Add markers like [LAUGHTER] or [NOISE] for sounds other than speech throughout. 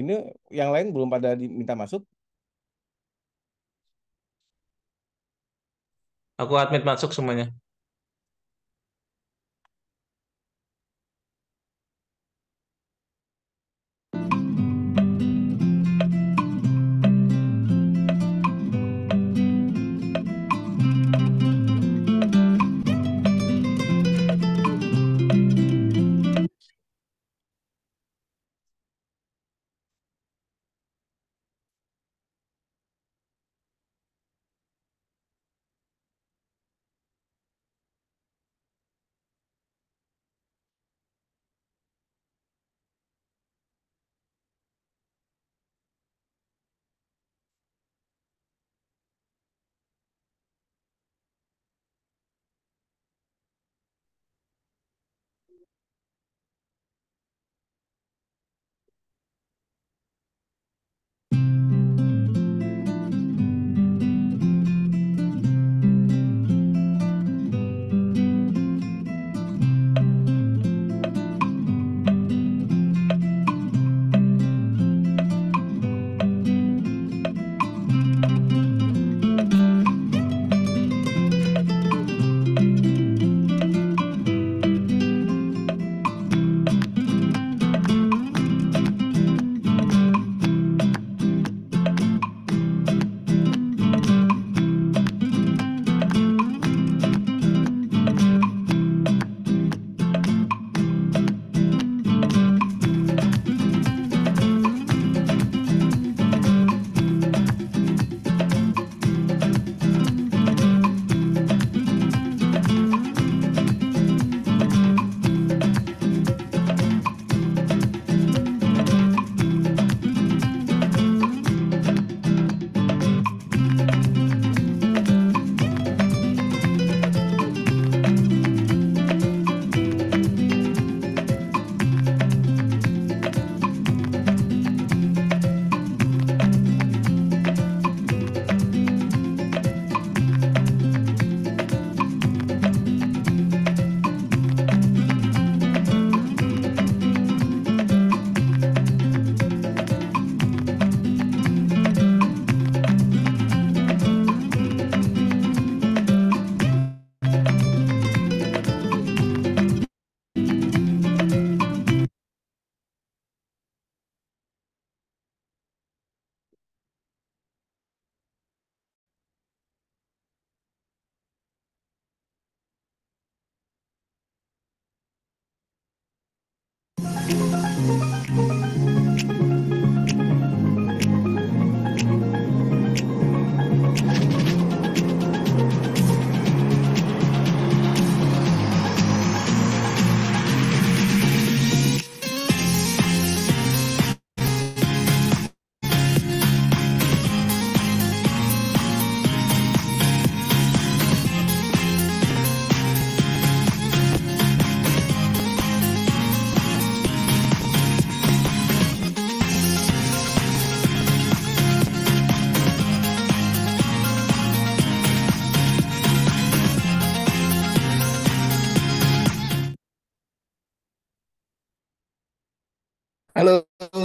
Ini yang lain belum pada diminta masuk? Aku admit masuk semuanya.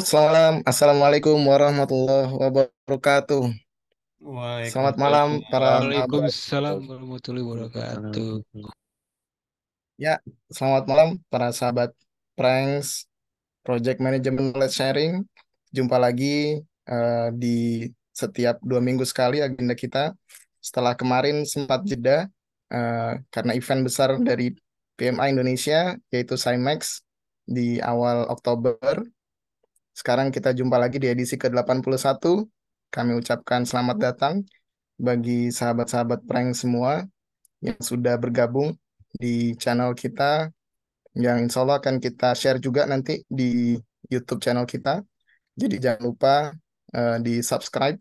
salam. Assalamualaikum warahmatullahi wabarakatuh. Selamat malam para Waalaikumsalam warahmatullahi wabarakatuh. Ya, selamat malam para sahabat Pranks Project Management Let's Sharing. Jumpa lagi uh, di setiap dua minggu sekali agenda kita. Setelah kemarin sempat jeda uh, karena event besar dari PMI Indonesia yaitu SIMEX di awal Oktober sekarang kita jumpa lagi di edisi ke-81. Kami ucapkan selamat hmm. datang bagi sahabat-sahabat prank semua yang sudah bergabung di channel kita yang insya Allah akan kita share juga nanti di YouTube channel kita. Jadi jangan lupa uh, eh, di subscribe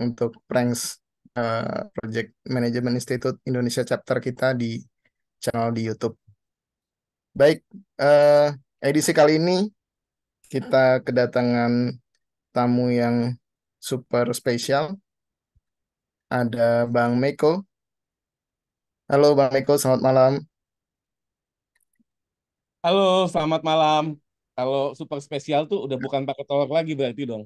untuk pranks uh, Project Management Institute Indonesia chapter kita di channel di YouTube. Baik, uh, edisi kali ini kita kedatangan tamu yang super spesial. Ada Bang Meko. Halo Bang Meko, selamat malam. Halo, selamat malam. Kalau super spesial tuh udah bukan pakai telur lagi berarti dong.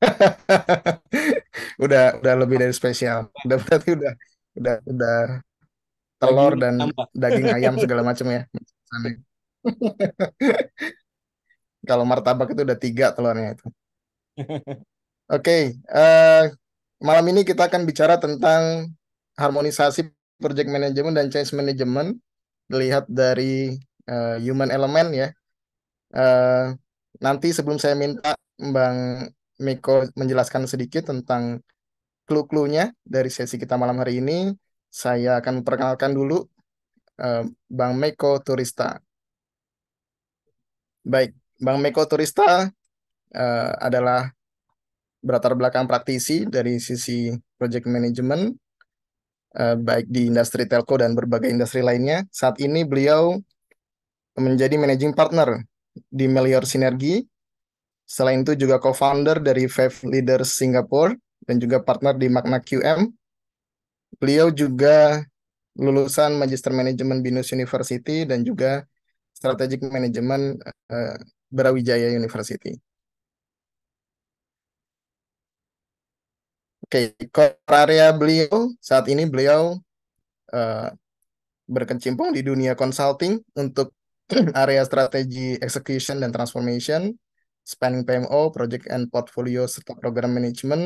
[LAUGHS] udah udah lebih dari spesial. Udah berarti udah udah udah telur daging dan tambah. daging ayam segala [LAUGHS] macam ya. Kalau martabak itu udah tiga telurnya itu. [LAUGHS] Oke, okay, uh, eh, malam ini kita akan bicara tentang harmonisasi project management dan change management dilihat dari uh, human element ya. Uh, nanti sebelum saya minta Bang Miko menjelaskan sedikit tentang clue-cluenya dari sesi kita malam hari ini, saya akan perkenalkan dulu uh, Bang Miko Turista. Baik, Bang Meko Turista uh, adalah berlatar belakang praktisi dari sisi project management uh, baik di industri telco dan berbagai industri lainnya. Saat ini beliau menjadi managing partner di Melior Sinergi. Selain itu juga co-founder dari Five Leaders Singapore dan juga partner di Magna QM. Beliau juga lulusan Magister Manajemen Binus University dan juga Strategic Management eh, Brawijaya University. Oke, okay, core area beliau saat ini beliau uh, berkecimpung di dunia consulting untuk [CLEARS THROAT] area strategi execution dan transformation, spanning PMO, project and portfolio serta program management,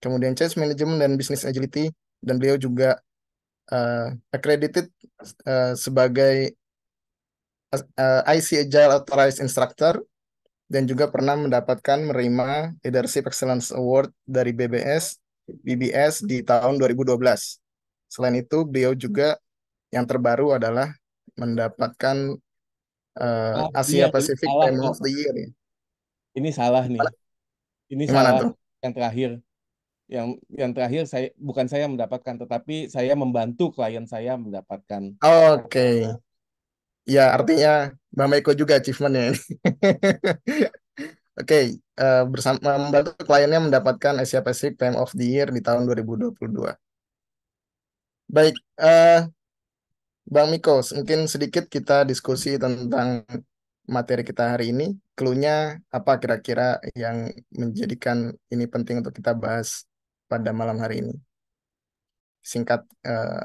kemudian change management dan business agility dan beliau juga uh, accredited uh, sebagai uh, eh, IC Agile Authorized Instructor dan juga pernah mendapatkan menerima Leadership Excellence Award dari BBS BBS di tahun 2012. Selain itu, beliau juga yang terbaru adalah mendapatkan uh, oh, Asia iya, Pacific Time of the Year. Ya. Ini salah nih. Ini Gimana salah tuh? yang terakhir. Yang yang terakhir saya bukan saya mendapatkan, tetapi saya membantu klien saya mendapatkan. Oke. Okay. Ya, artinya Bang Miko juga achievement-nya. [LAUGHS] Oke, okay, uh, eh, bersama membantu kliennya mendapatkan Asia Pacific Time of the Year di tahun 2022. Baik, uh, Bang Miko, mungkin sedikit kita diskusi tentang materi kita hari ini. Cluenya apa kira-kira yang menjadikan ini penting untuk kita bahas pada malam hari ini? Singkat uh,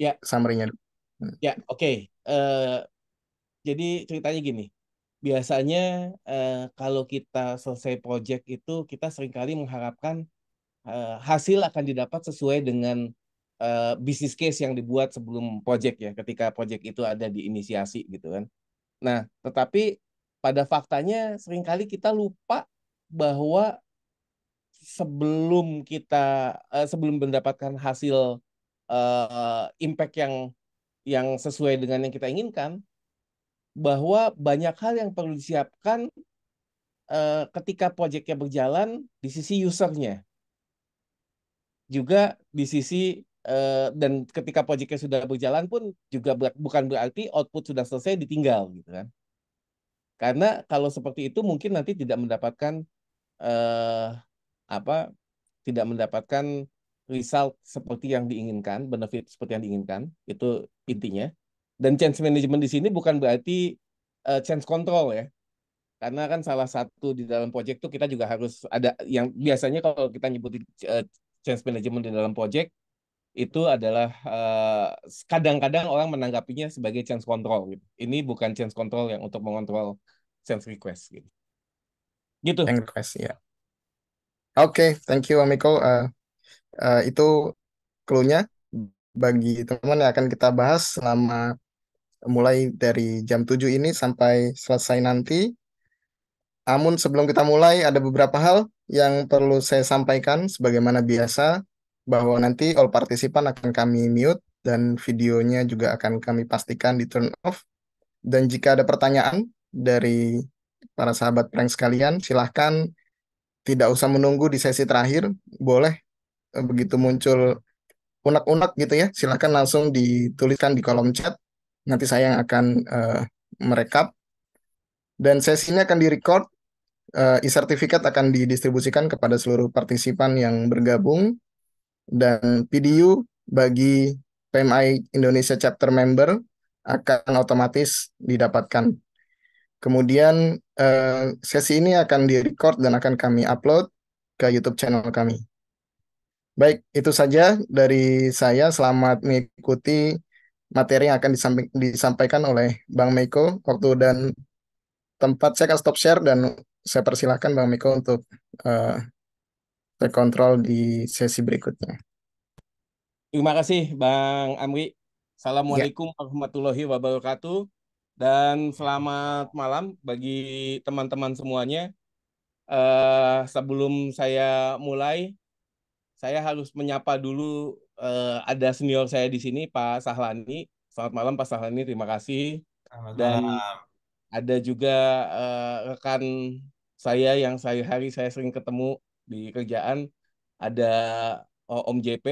ya. Yeah. summary-nya. Ya, yeah, oke. Okay. Eh, jadi ceritanya gini biasanya uh, kalau kita selesai proyek itu kita seringkali mengharapkan uh, hasil akan didapat sesuai dengan uh, bisnis case yang dibuat sebelum proyek ya ketika proyek itu ada diinisiasi inisiasi gitu kan nah tetapi pada faktanya seringkali kita lupa bahwa sebelum kita uh, sebelum mendapatkan hasil uh, impact yang yang sesuai dengan yang kita inginkan, bahwa banyak hal yang perlu disiapkan eh, ketika proyeknya berjalan di sisi usernya. Juga di sisi eh, dan ketika proyeknya sudah berjalan pun juga ber, bukan berarti output sudah selesai ditinggal gitu kan. Karena kalau seperti itu mungkin nanti tidak mendapatkan eh, apa tidak mendapatkan result seperti yang diinginkan, benefit seperti yang diinginkan, itu intinya. Dan change management di sini bukan berarti uh, change control ya. Karena kan salah satu di dalam project tuh kita juga harus ada yang biasanya kalau kita nyebutin uh, change management di dalam project itu adalah eh, kadang-kadang uh, orang menanggapinya sebagai change control gitu. Ini bukan change control yang untuk mengontrol change request gitu. Gitu. Change request ya. Oke, okay, thank you Amiko. Uh, uh, itu clue-nya bagi teman-teman yang akan kita bahas selama mulai dari jam 7 ini sampai selesai nanti. Namun sebelum kita mulai ada beberapa hal yang perlu saya sampaikan sebagaimana biasa bahwa nanti all partisipan akan kami mute dan videonya juga akan kami pastikan di turn off. Dan jika ada pertanyaan dari para sahabat prank sekalian, silahkan tidak usah menunggu di sesi terakhir, boleh begitu muncul unek-unek gitu ya, silahkan langsung dituliskan di kolom chat. Nanti saya yang akan uh, merekap. Dan sesi ini akan direcord. Uh, e-sertifikat akan didistribusikan kepada seluruh partisipan yang bergabung. Dan PDU bagi PMI Indonesia Chapter Member akan otomatis didapatkan. Kemudian uh, sesi ini akan direcord dan akan kami upload ke YouTube channel kami. Baik, itu saja dari saya. Selamat mengikuti materi yang akan disampaikan oleh Bang Meiko. Waktu dan tempat saya akan stop share dan saya persilahkan Bang Meiko untuk uh, eh, terkontrol di sesi berikutnya. Terima kasih Bang Amri. Assalamualaikum ya. warahmatullahi wabarakatuh. Dan selamat malam bagi teman-teman semuanya. Uh, sebelum saya mulai, saya harus menyapa dulu uh, ada senior saya di sini Pak Sahlani. Selamat malam Pak Sahlani, terima kasih. Dan ada juga uh, rekan saya yang saya hari saya sering ketemu di kerjaan ada oh, Om JP.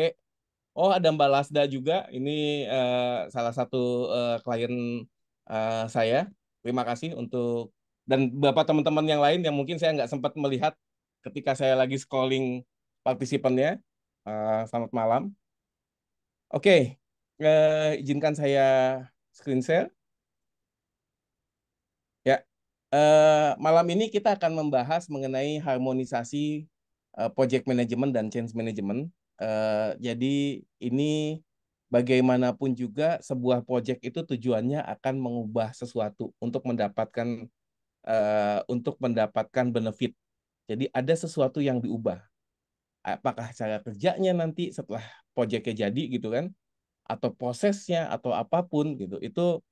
Oh, ada Mbak Lasda juga. Ini uh, salah satu uh, klien uh, saya. Terima kasih untuk dan beberapa teman-teman yang lain yang mungkin saya nggak sempat melihat ketika saya lagi scrolling partisipannya. Uh, selamat malam. Oke, okay. uh, eh, izinkan saya screen share. Ya, uh, malam ini kita akan membahas mengenai harmonisasi uh, project management dan change management. Uh, jadi ini bagaimanapun juga sebuah project itu tujuannya akan mengubah sesuatu untuk mendapatkan uh, untuk mendapatkan benefit. Jadi ada sesuatu yang diubah apakah cara kerjanya nanti setelah proyeknya jadi gitu kan atau prosesnya atau apapun gitu itu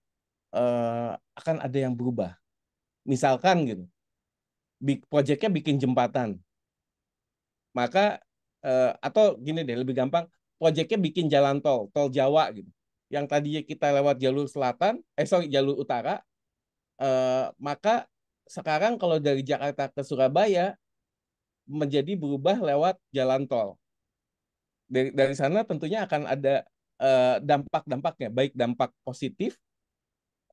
uh, akan ada yang berubah misalkan gitu proyeknya bikin jembatan maka uh, atau gini deh lebih gampang proyeknya bikin jalan tol tol Jawa gitu yang tadinya kita lewat jalur selatan eh sorry jalur utara uh, maka sekarang kalau dari Jakarta ke Surabaya menjadi berubah lewat jalan tol. Dari, dari sana tentunya akan ada eh, dampak-dampaknya, baik dampak positif,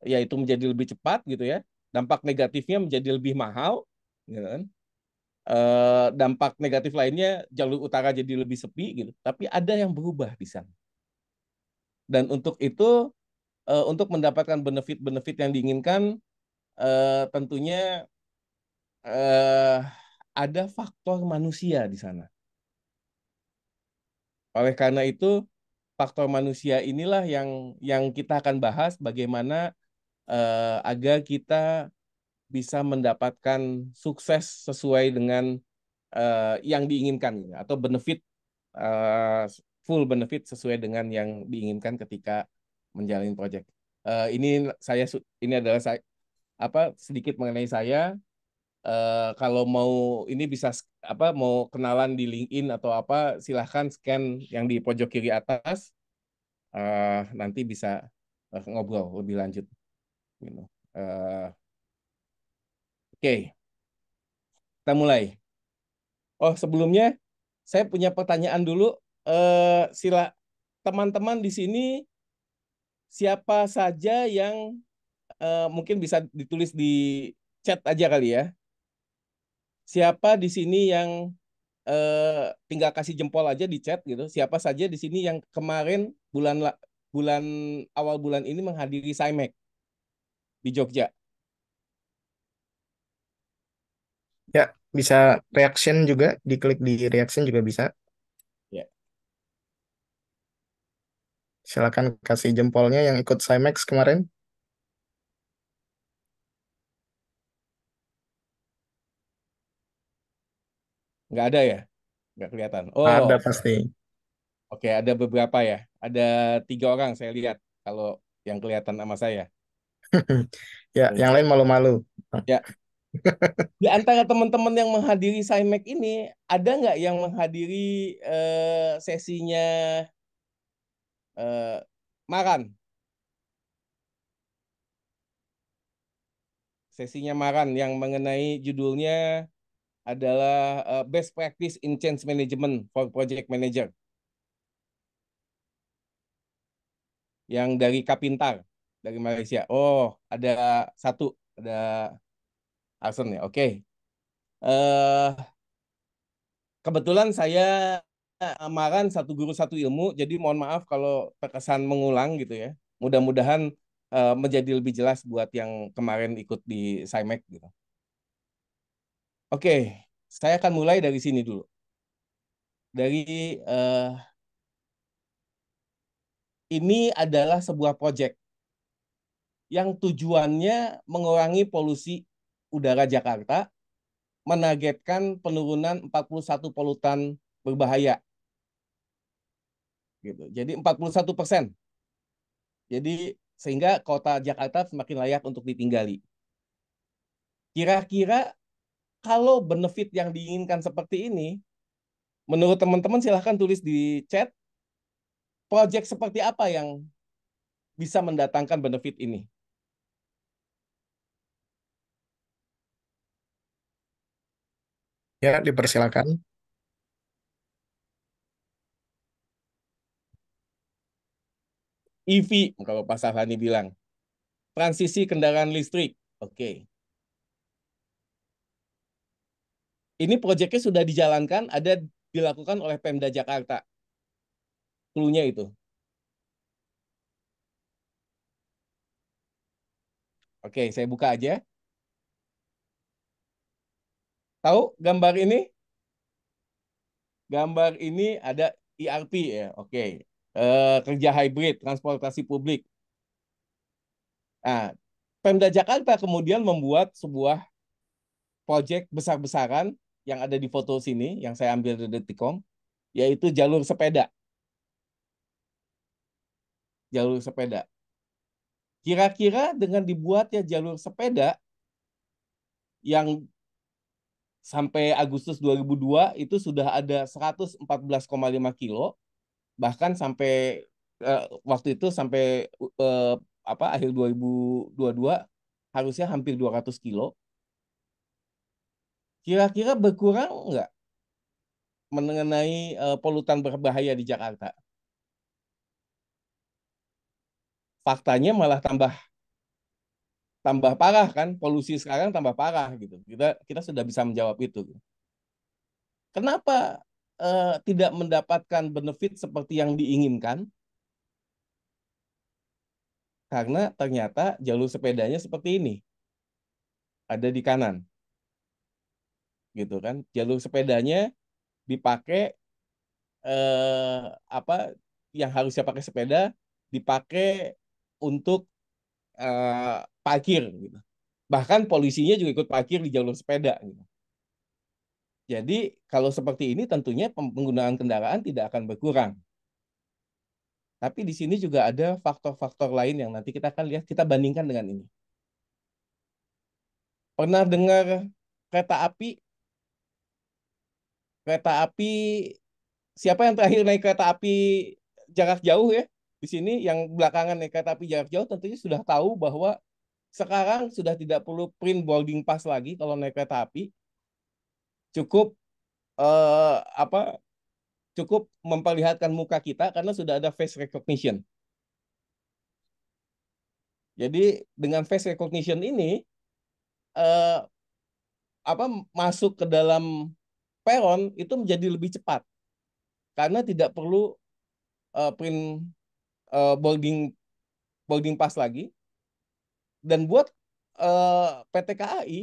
yaitu menjadi lebih cepat gitu ya, dampak negatifnya menjadi lebih mahal, gitu kan. Uh, dampak negatif lainnya jalur utara jadi lebih sepi gitu, tapi ada yang berubah di sana. Dan untuk itu, uh, untuk mendapatkan benefit-benefit yang diinginkan, uh, tentunya uh, ada faktor manusia di sana. Oleh karena itu, faktor manusia inilah yang yang kita akan bahas bagaimana eh, agar kita bisa mendapatkan sukses sesuai dengan eh, yang diinginkan atau benefit eh, full benefit sesuai dengan yang diinginkan ketika menjalin proyek. Eh, ini saya ini adalah saya apa sedikit mengenai saya Eh, kalau mau ini bisa apa mau kenalan di LinkedIn atau apa silahkan scan yang di pojok kiri atas uh, nanti bisa uh, ngobrol lebih lanjut uh, oke okay. kita mulai oh sebelumnya saya punya pertanyaan dulu uh, sila teman-teman di sini siapa saja yang uh, mungkin bisa ditulis di chat aja kali ya siapa di sini yang eh, tinggal kasih jempol aja di chat gitu. Siapa saja di sini yang kemarin bulan bulan awal bulan ini menghadiri SIMEC di Jogja? Ya, bisa reaction juga, diklik di reaction juga bisa. Ya. Silakan kasih jempolnya yang ikut SIMEX kemarin. Nggak ada ya? Nggak kelihatan. Oh. Ada pasti. Oke, okay, ada beberapa ya. Ada tiga orang saya lihat kalau yang kelihatan sama saya. [LAUGHS] ya, hmm. yang lain malu-malu. Ya. Di antara teman-teman yang menghadiri SciMac ini, ada nggak yang menghadiri uh, sesinya uh, Maran? Sesinya Maran yang mengenai judulnya adalah uh, best practice in change management for project manager. Yang dari Kapintar dari Malaysia. Oh, ada satu, ada Arsen ya. Oke. Okay. Uh, eh, kebetulan saya eh, amaran satu guru satu ilmu, jadi mohon maaf kalau terkesan mengulang gitu ya. Mudah-mudahan uh, menjadi lebih jelas buat yang kemarin ikut di SIMEC gitu. Oke, saya akan mulai dari sini dulu. Dari uh, ini adalah sebuah proyek yang tujuannya mengurangi polusi udara Jakarta, menargetkan penurunan 41 polutan berbahaya. Gitu. Jadi 41 persen. Jadi sehingga kota Jakarta semakin layak untuk ditinggali. Kira-kira kalau benefit yang diinginkan seperti ini, menurut teman-teman silahkan tulis di chat, project seperti apa yang bisa mendatangkan benefit ini. Ya, dipersilakan. EV, kalau Pak Sahani bilang. Transisi kendaraan listrik. Oke. Okay. Ini proyeknya sudah dijalankan, ada dilakukan oleh Pemda Jakarta. Cluenya itu. Oke, saya buka aja. Tahu gambar ini? Gambar ini ada ERP ya, oke. E, kerja hybrid, transportasi publik. Nah, Pemda Jakarta kemudian membuat sebuah proyek besar-besaran yang ada di foto sini, yang saya ambil dari Detikom, yaitu jalur sepeda. Jalur sepeda. Kira-kira dengan dibuatnya jalur sepeda yang sampai Agustus 2002 itu sudah ada 114,5 kilo, bahkan sampai eh, waktu itu sampai eh, apa akhir 2022 harusnya hampir 200 kilo kira-kira berkurang nggak mengenai uh, polutan berbahaya di Jakarta? Faktanya malah tambah tambah parah kan polusi sekarang tambah parah gitu kita kita sudah bisa menjawab itu kenapa uh, tidak mendapatkan benefit seperti yang diinginkan karena ternyata jalur sepedanya seperti ini ada di kanan gitu kan jalur sepedanya dipakai eh, apa yang harusnya pakai sepeda dipakai untuk eh, parkir gitu bahkan polisinya juga ikut parkir di jalur sepeda gitu jadi kalau seperti ini tentunya penggunaan kendaraan tidak akan berkurang tapi di sini juga ada faktor-faktor lain yang nanti kita akan lihat kita bandingkan dengan ini pernah dengar kereta api kereta api siapa yang terakhir naik kereta api jarak jauh ya di sini yang belakangan naik kereta api jarak jauh tentunya sudah tahu bahwa sekarang sudah tidak perlu print boarding pass lagi kalau naik kereta api cukup eh, apa cukup memperlihatkan muka kita karena sudah ada face recognition jadi dengan face recognition ini eh, apa masuk ke dalam peron itu menjadi lebih cepat karena tidak perlu uh, print uh, boarding boarding pass lagi dan buat uh, eh, PT KAI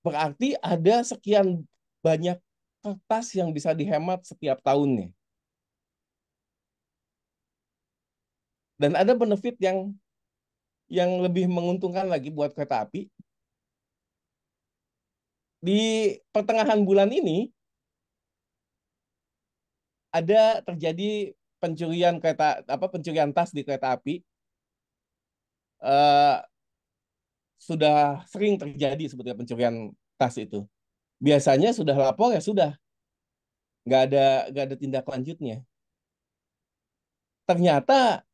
berarti ada sekian banyak kertas yang bisa dihemat setiap tahunnya. Dan ada benefit yang yang lebih menguntungkan lagi buat kereta api di pertengahan bulan ini ada terjadi pencurian kereta apa pencurian tas di kereta api uh, sudah sering terjadi sebetulnya pencurian tas itu biasanya sudah lapor ya sudah nggak ada nggak ada tindak lanjutnya ternyata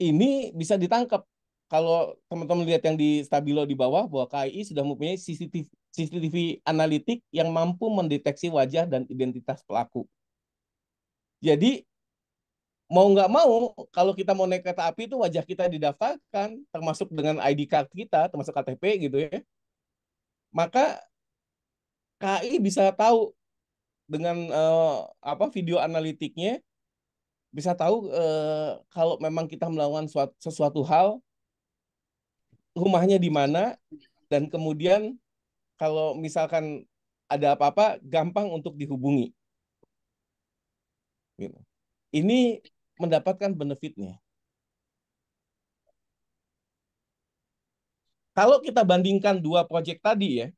ini bisa ditangkap kalau teman-teman lihat yang di stabilo di bawah bahwa KI sudah mempunyai CCTV CCTV analitik yang mampu mendeteksi wajah dan identitas pelaku. Jadi mau nggak mau kalau kita mau naik kereta api itu wajah kita didaftarkan termasuk dengan ID card kita termasuk KTP gitu ya maka KI bisa tahu dengan eh, apa video analitiknya bisa tahu eh, kalau memang kita melakukan suatu, sesuatu hal rumahnya di mana dan kemudian kalau misalkan ada apa-apa gampang untuk dihubungi. Gitu. Ini mendapatkan benefitnya. Kalau kita bandingkan dua proyek tadi ya,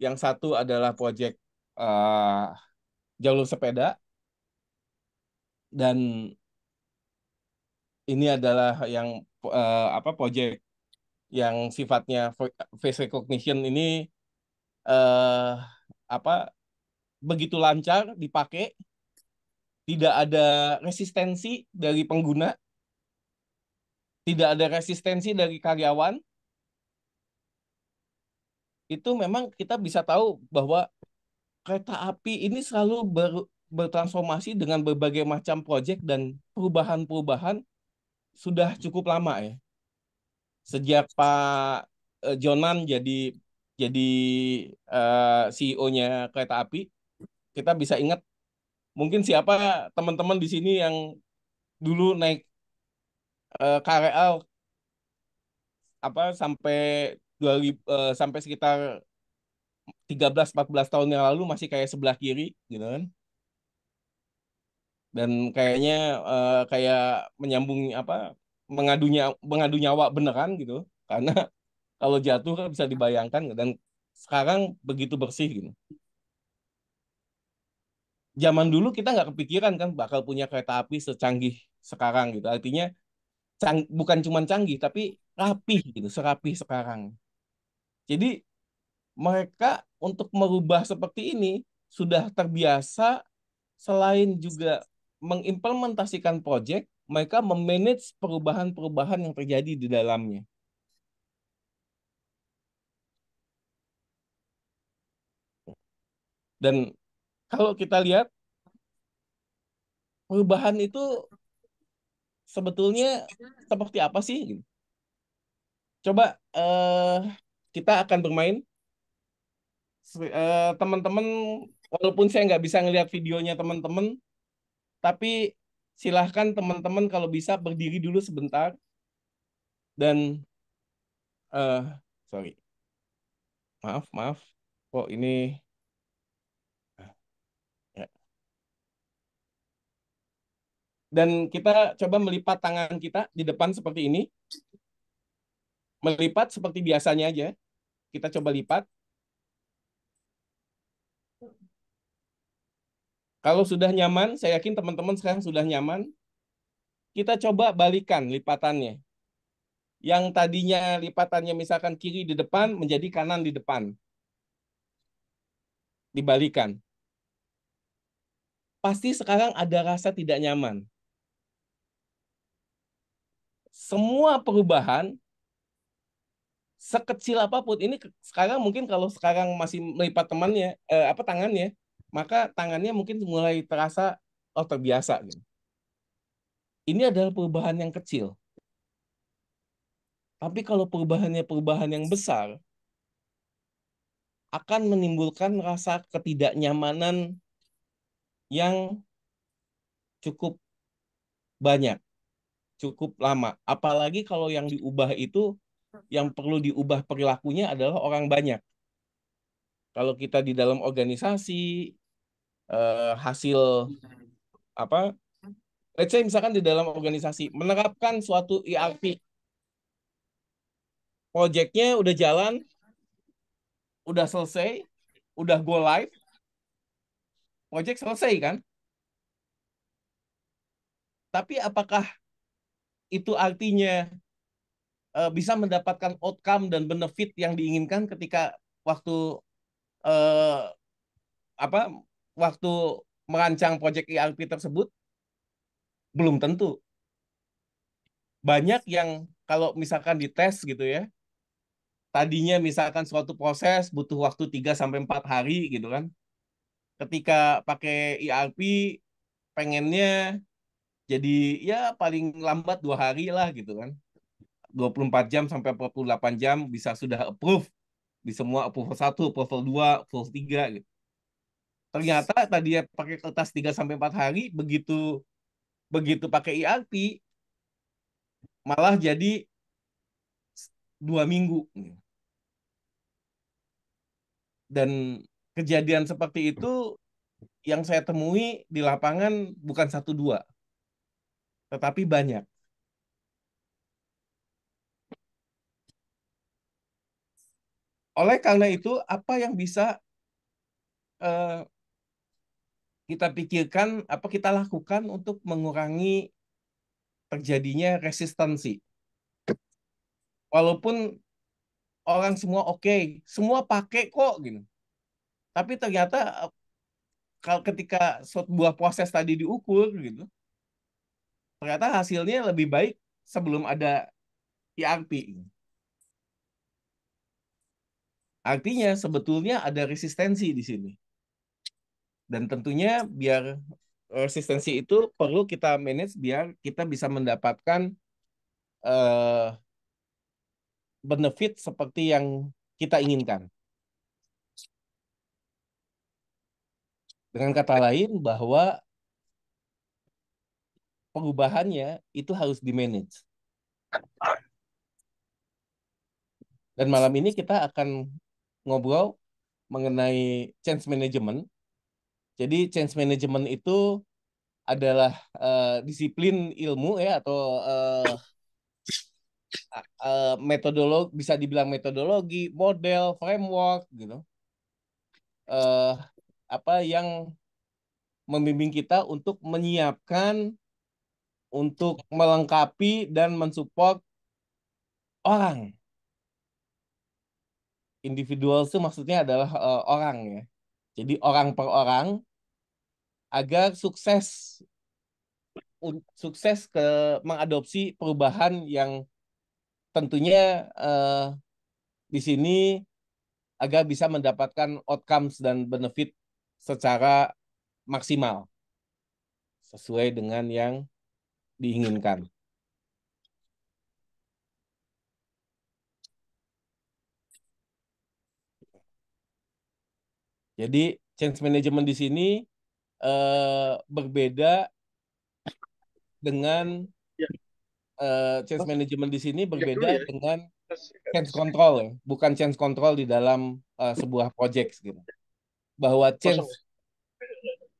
yang satu adalah proyek uh, eh, jalur sepeda dan ini adalah yang uh, apa proyek yang sifatnya face recognition ini eh, apa begitu lancar dipakai tidak ada resistensi dari pengguna tidak ada resistensi dari karyawan itu memang kita bisa tahu bahwa kereta api ini selalu ber, bertransformasi dengan berbagai macam proyek dan perubahan-perubahan sudah cukup lama ya sejak Pak eh, Jonan jadi jadi uh, eh, CEO-nya kereta api, kita bisa ingat mungkin siapa teman-teman di sini yang dulu naik uh, eh, KRL apa sampai 2000 uh, sampai sekitar 13 14 tahun yang lalu masih kayak sebelah kiri gitu kan dan kayaknya uh, kayak menyambung apa mengadunya mengadu nyawa beneran gitu karena [LAUGHS] kalau jatuh kan bisa dibayangkan dan sekarang begitu bersih gitu zaman dulu kita nggak kepikiran kan bakal punya kereta api secanggih sekarang gitu artinya cang bukan cuma canggih tapi rapi gitu serapi sekarang jadi mereka untuk merubah seperti ini sudah terbiasa selain juga mengimplementasikan proyek mereka memanage perubahan-perubahan yang terjadi di dalamnya. Dan kalau kita lihat perubahan itu sebetulnya seperti apa sih? Coba uh, kita akan bermain. Eh, teman-teman, uh, walaupun saya nggak bisa ngelihat videonya teman-teman, tapi silahkan teman-teman kalau bisa berdiri dulu sebentar dan uh, sorry maaf maaf kok oh, ini ah, ya. dan kita coba melipat tangan kita di depan seperti ini melipat seperti biasanya aja kita coba lipat Kalau sudah nyaman, saya yakin teman-teman sekarang sudah nyaman. Kita coba balikan lipatannya. Yang tadinya lipatannya misalkan kiri di depan menjadi kanan di depan. Dibalikan. Pasti sekarang ada rasa tidak nyaman. Semua perubahan sekecil apapun ini sekarang mungkin kalau sekarang masih melipat temannya eh, apa tangannya maka tangannya mungkin mulai terasa oh terbiasa gitu. Ini adalah perubahan yang kecil. Tapi kalau perubahannya perubahan yang besar, akan menimbulkan rasa ketidaknyamanan yang cukup banyak, cukup lama. Apalagi kalau yang diubah itu, yang perlu diubah perilakunya adalah orang banyak. Kalau kita di dalam organisasi, uh, hasil apa let's say misalkan di dalam organisasi menerapkan suatu ERP projectnya udah jalan udah selesai udah go live project selesai kan tapi apakah itu artinya uh, bisa mendapatkan outcome dan benefit yang diinginkan ketika waktu uh, apa waktu merancang proyek ERP tersebut? Belum tentu. Banyak yang kalau misalkan dites gitu ya, tadinya misalkan suatu proses butuh waktu 3 sampai empat hari gitu kan. Ketika pakai ERP pengennya jadi ya paling lambat dua hari lah gitu kan. 24 jam sampai 48 jam bisa sudah approve di semua approval satu approval dua approval tiga gitu ternyata tadi ya pakai kertas 3 sampai 4 hari begitu begitu pakai ERP malah jadi dua minggu dan kejadian seperti itu yang saya temui di lapangan bukan satu dua tetapi banyak oleh karena itu apa yang bisa eh, kita pikirkan apa kita lakukan untuk mengurangi terjadinya resistensi. Walaupun orang semua oke, okay, semua pakai kok gitu. Tapi ternyata kalau ketika sebuah proses tadi diukur gitu, ternyata hasilnya lebih baik sebelum ada ERP. Artinya sebetulnya ada resistensi di sini. Dan tentunya biar resistensi itu perlu kita manage biar kita bisa mendapatkan uh, benefit seperti yang kita inginkan. Dengan kata lain bahwa perubahannya itu harus di-manage. Dan malam ini kita akan ngobrol mengenai change management jadi change management itu adalah uh, disiplin ilmu ya atau uh, eh, uh, metodologi bisa dibilang metodologi, model, framework gitu. Uh, apa yang membimbing kita untuk menyiapkan untuk melengkapi dan mensupport orang. Individual itu maksudnya adalah uh, orang ya. Jadi orang per orang agar sukses sukses ke mengadopsi perubahan yang tentunya eh, di sini agar bisa mendapatkan outcomes dan benefit secara maksimal sesuai dengan yang diinginkan. Jadi change management di sini uh, berbeda dengan iya. eh, change management di sini iya berbeda ya, dengan ya, change control ya, bukan change control di dalam uh, sebuah project gitu. Bahwa change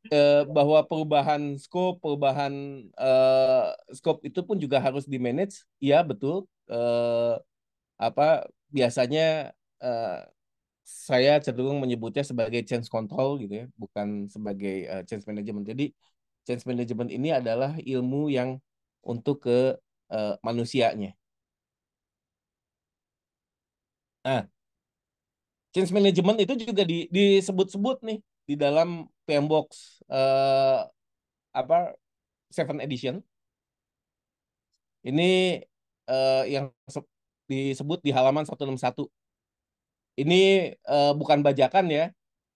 ya? bahwa perubahan scope, perubahan uh, scope itu pun juga harus di manage. Iya betul. Uh, apa biasanya saya cenderung menyebutnya sebagai change control gitu ya, bukan sebagai uh, change management. Jadi change management ini adalah ilmu yang untuk ke uh, manusianya. Nah, change management itu juga di, disebut-sebut nih di dalam PM Box uh, apa Seven Edition. Ini uh, yang disebut di halaman 161 ini uh, bukan bajakan ya.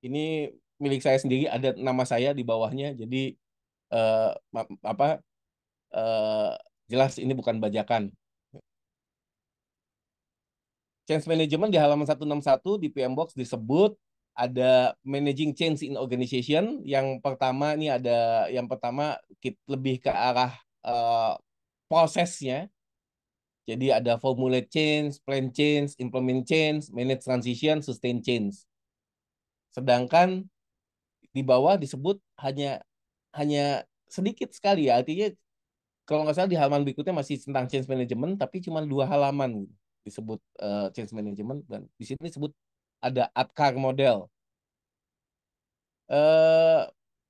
Ini milik saya sendiri ada nama saya di bawahnya. Jadi uh, apa uh, jelas ini bukan bajakan. Change management di halaman 161 di PM Box disebut ada managing change in organization yang pertama ini ada yang pertama kita lebih ke arah uh, prosesnya jadi ada formulate change, plan change, implement change, manage transition, sustain change. Sedangkan di bawah disebut hanya hanya sedikit sekali ya. Artinya kalau nggak salah di halaman berikutnya masih tentang change management tapi cuma dua halaman disebut uh, change management dan di sini disebut ada ADKAR model. Uh,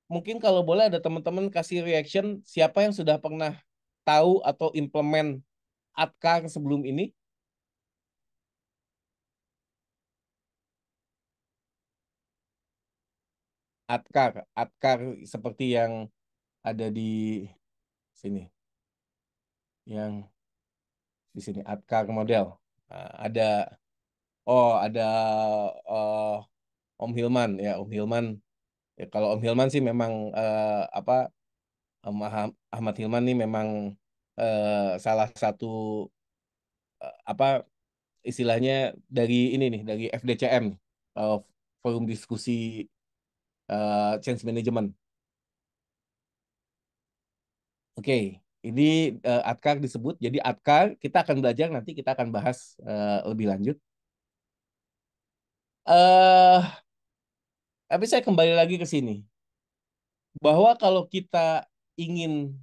mungkin kalau boleh ada teman-teman kasih reaction siapa yang sudah pernah tahu atau implement Atkar sebelum ini? Atkar Atkar seperti yang ada di sini. Yang di sini Atkar model. Ah, ada oh ada uh, Om Hilman ya Om Hilman ya, kalau Om Hilman sih memang uh, apa Om Ahmad Hilman nih memang Eh, salah satu uh, apa istilahnya dari ini nih dari FDCM uh, eh, forum diskusi uh, change management. Oke, okay. ini uh, Atkar disebut. Jadi Atkar kita akan belajar nanti kita akan bahas uh, lebih lanjut. Uh, tapi saya kembali lagi ke sini bahwa kalau kita ingin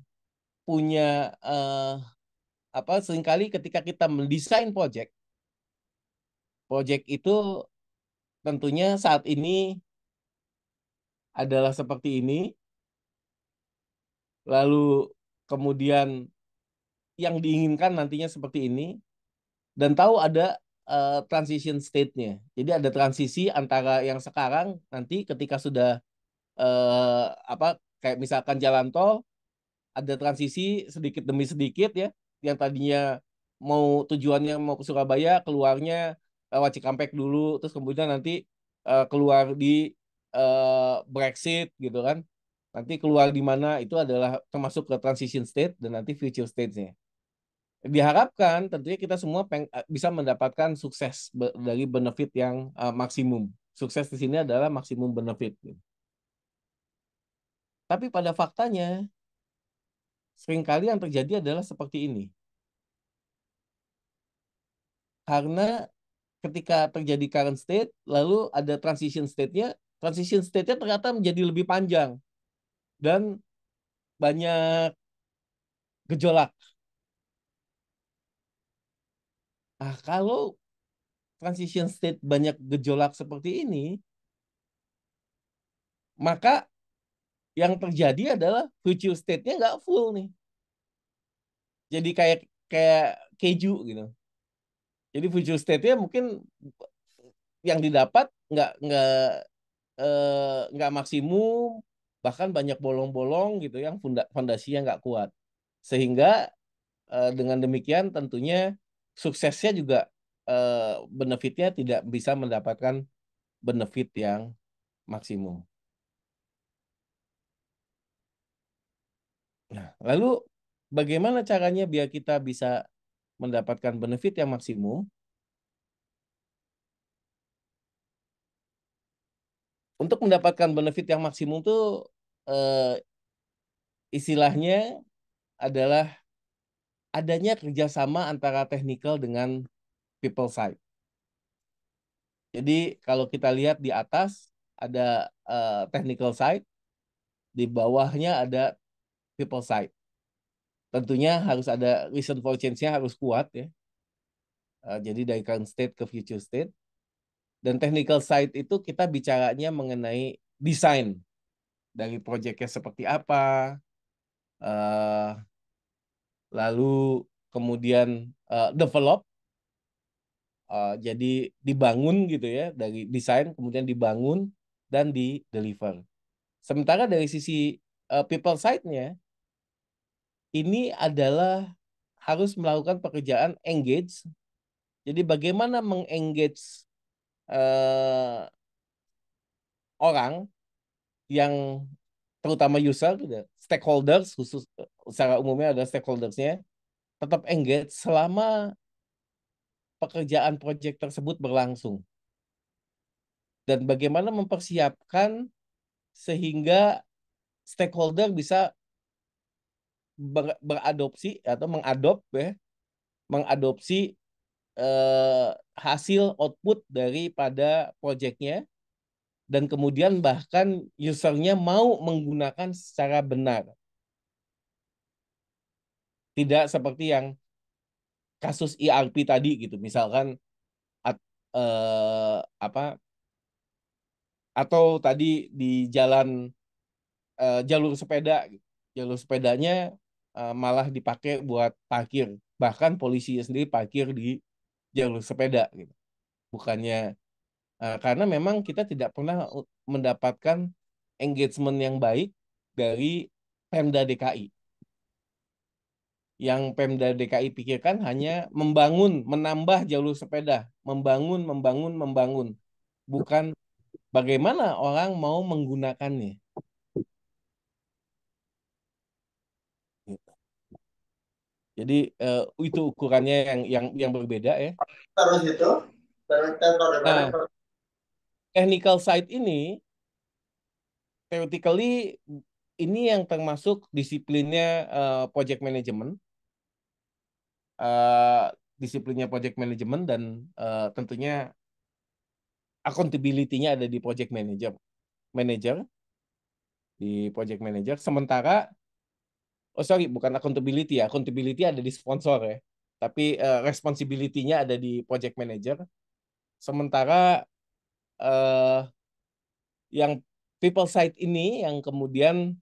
punya uh, apa seringkali ketika kita mendesain project project itu tentunya saat ini adalah seperti ini lalu kemudian yang diinginkan nantinya seperti ini dan tahu ada uh, transition state-nya. Jadi ada transisi antara yang sekarang nanti ketika sudah uh, apa kayak misalkan jalan tol ada transisi sedikit demi sedikit ya yang tadinya mau tujuannya mau ke Surabaya keluarnya lewat Cikampek dulu terus kemudian nanti uh, keluar di uh, Brexit gitu kan nanti keluar di mana itu adalah termasuk ke transition state dan nanti future state-nya diharapkan tentunya kita semua peng, eh, bisa mendapatkan sukses be, dari benefit yang uh, maksimum. Sukses di sini adalah maksimum benefit. Tapi pada faktanya seringkali yang terjadi adalah seperti ini. Karena ketika terjadi current state, lalu ada transition state-nya, transition state-nya ternyata menjadi lebih panjang dan banyak gejolak. Nah, kalau transition state banyak gejolak seperti ini, maka yang terjadi adalah future state-nya nggak full nih. Jadi kayak kayak keju gitu. Jadi future state-nya mungkin yang didapat nggak nggak nggak eh, nggak maksimum, bahkan banyak bolong-bolong gitu yang funda, fondasinya nggak kuat. Sehingga uh, dengan demikian tentunya suksesnya juga eh, benefitnya tidak bisa mendapatkan benefit yang maksimum. Nah, lalu bagaimana caranya biar kita bisa mendapatkan benefit yang maksimum? Untuk mendapatkan benefit yang maksimum itu eh, istilahnya adalah adanya kerjasama antara technical dengan people side. Jadi kalau kita lihat di atas ada uh, technical side, di bawahnya ada People side. Tentunya harus ada reason for change-nya harus kuat ya. Eh, jadi dari current state ke future state. Dan technical side itu kita bicaranya mengenai desain dari proyeknya seperti apa. Eh, lalu kemudian eh, develop jadi dibangun gitu ya dari desain kemudian dibangun dan di deliver. Sementara dari sisi uh, people side-nya ini adalah harus melakukan pekerjaan engage. Jadi bagaimana mengengage uh, orang yang terutama user, gitu ya, stakeholders khusus secara umumnya ada stakeholdersnya tetap engage selama pekerjaan proyek tersebut berlangsung dan bagaimana mempersiapkan sehingga stakeholder bisa beradopsi atau mengadop ya mengadopsi eh, hasil output daripada proyeknya dan kemudian bahkan usernya mau menggunakan secara benar tidak seperti yang kasus ERP tadi gitu misalkan at, eh, apa atau tadi di jalan eh, jalur sepeda jalur sepedanya Eh, malah dipakai buat parkir bahkan polisi sendiri parkir di jalur sepeda gitu bukannya eh, karena memang kita tidak pernah mendapatkan engagement yang baik dari Pemda DKI yang Pemda DKI pikirkan hanya membangun, menambah jalur sepeda, membangun, membangun, membangun, bukan bagaimana orang mau menggunakannya. Jadi uh, itu ukurannya yang yang yang berbeda ya. Terus itu nah, technical side ini theoretically ini yang termasuk disiplinnya uh, project management. Uh, disiplinnya project management dan uh, tentunya accountability-nya ada di project manager. Manager di project manager. Sementara oh sorry bukan accountability ya accountability ada di sponsor ya tapi uh, responsibility-nya ada di project manager sementara uh, yang people side ini yang kemudian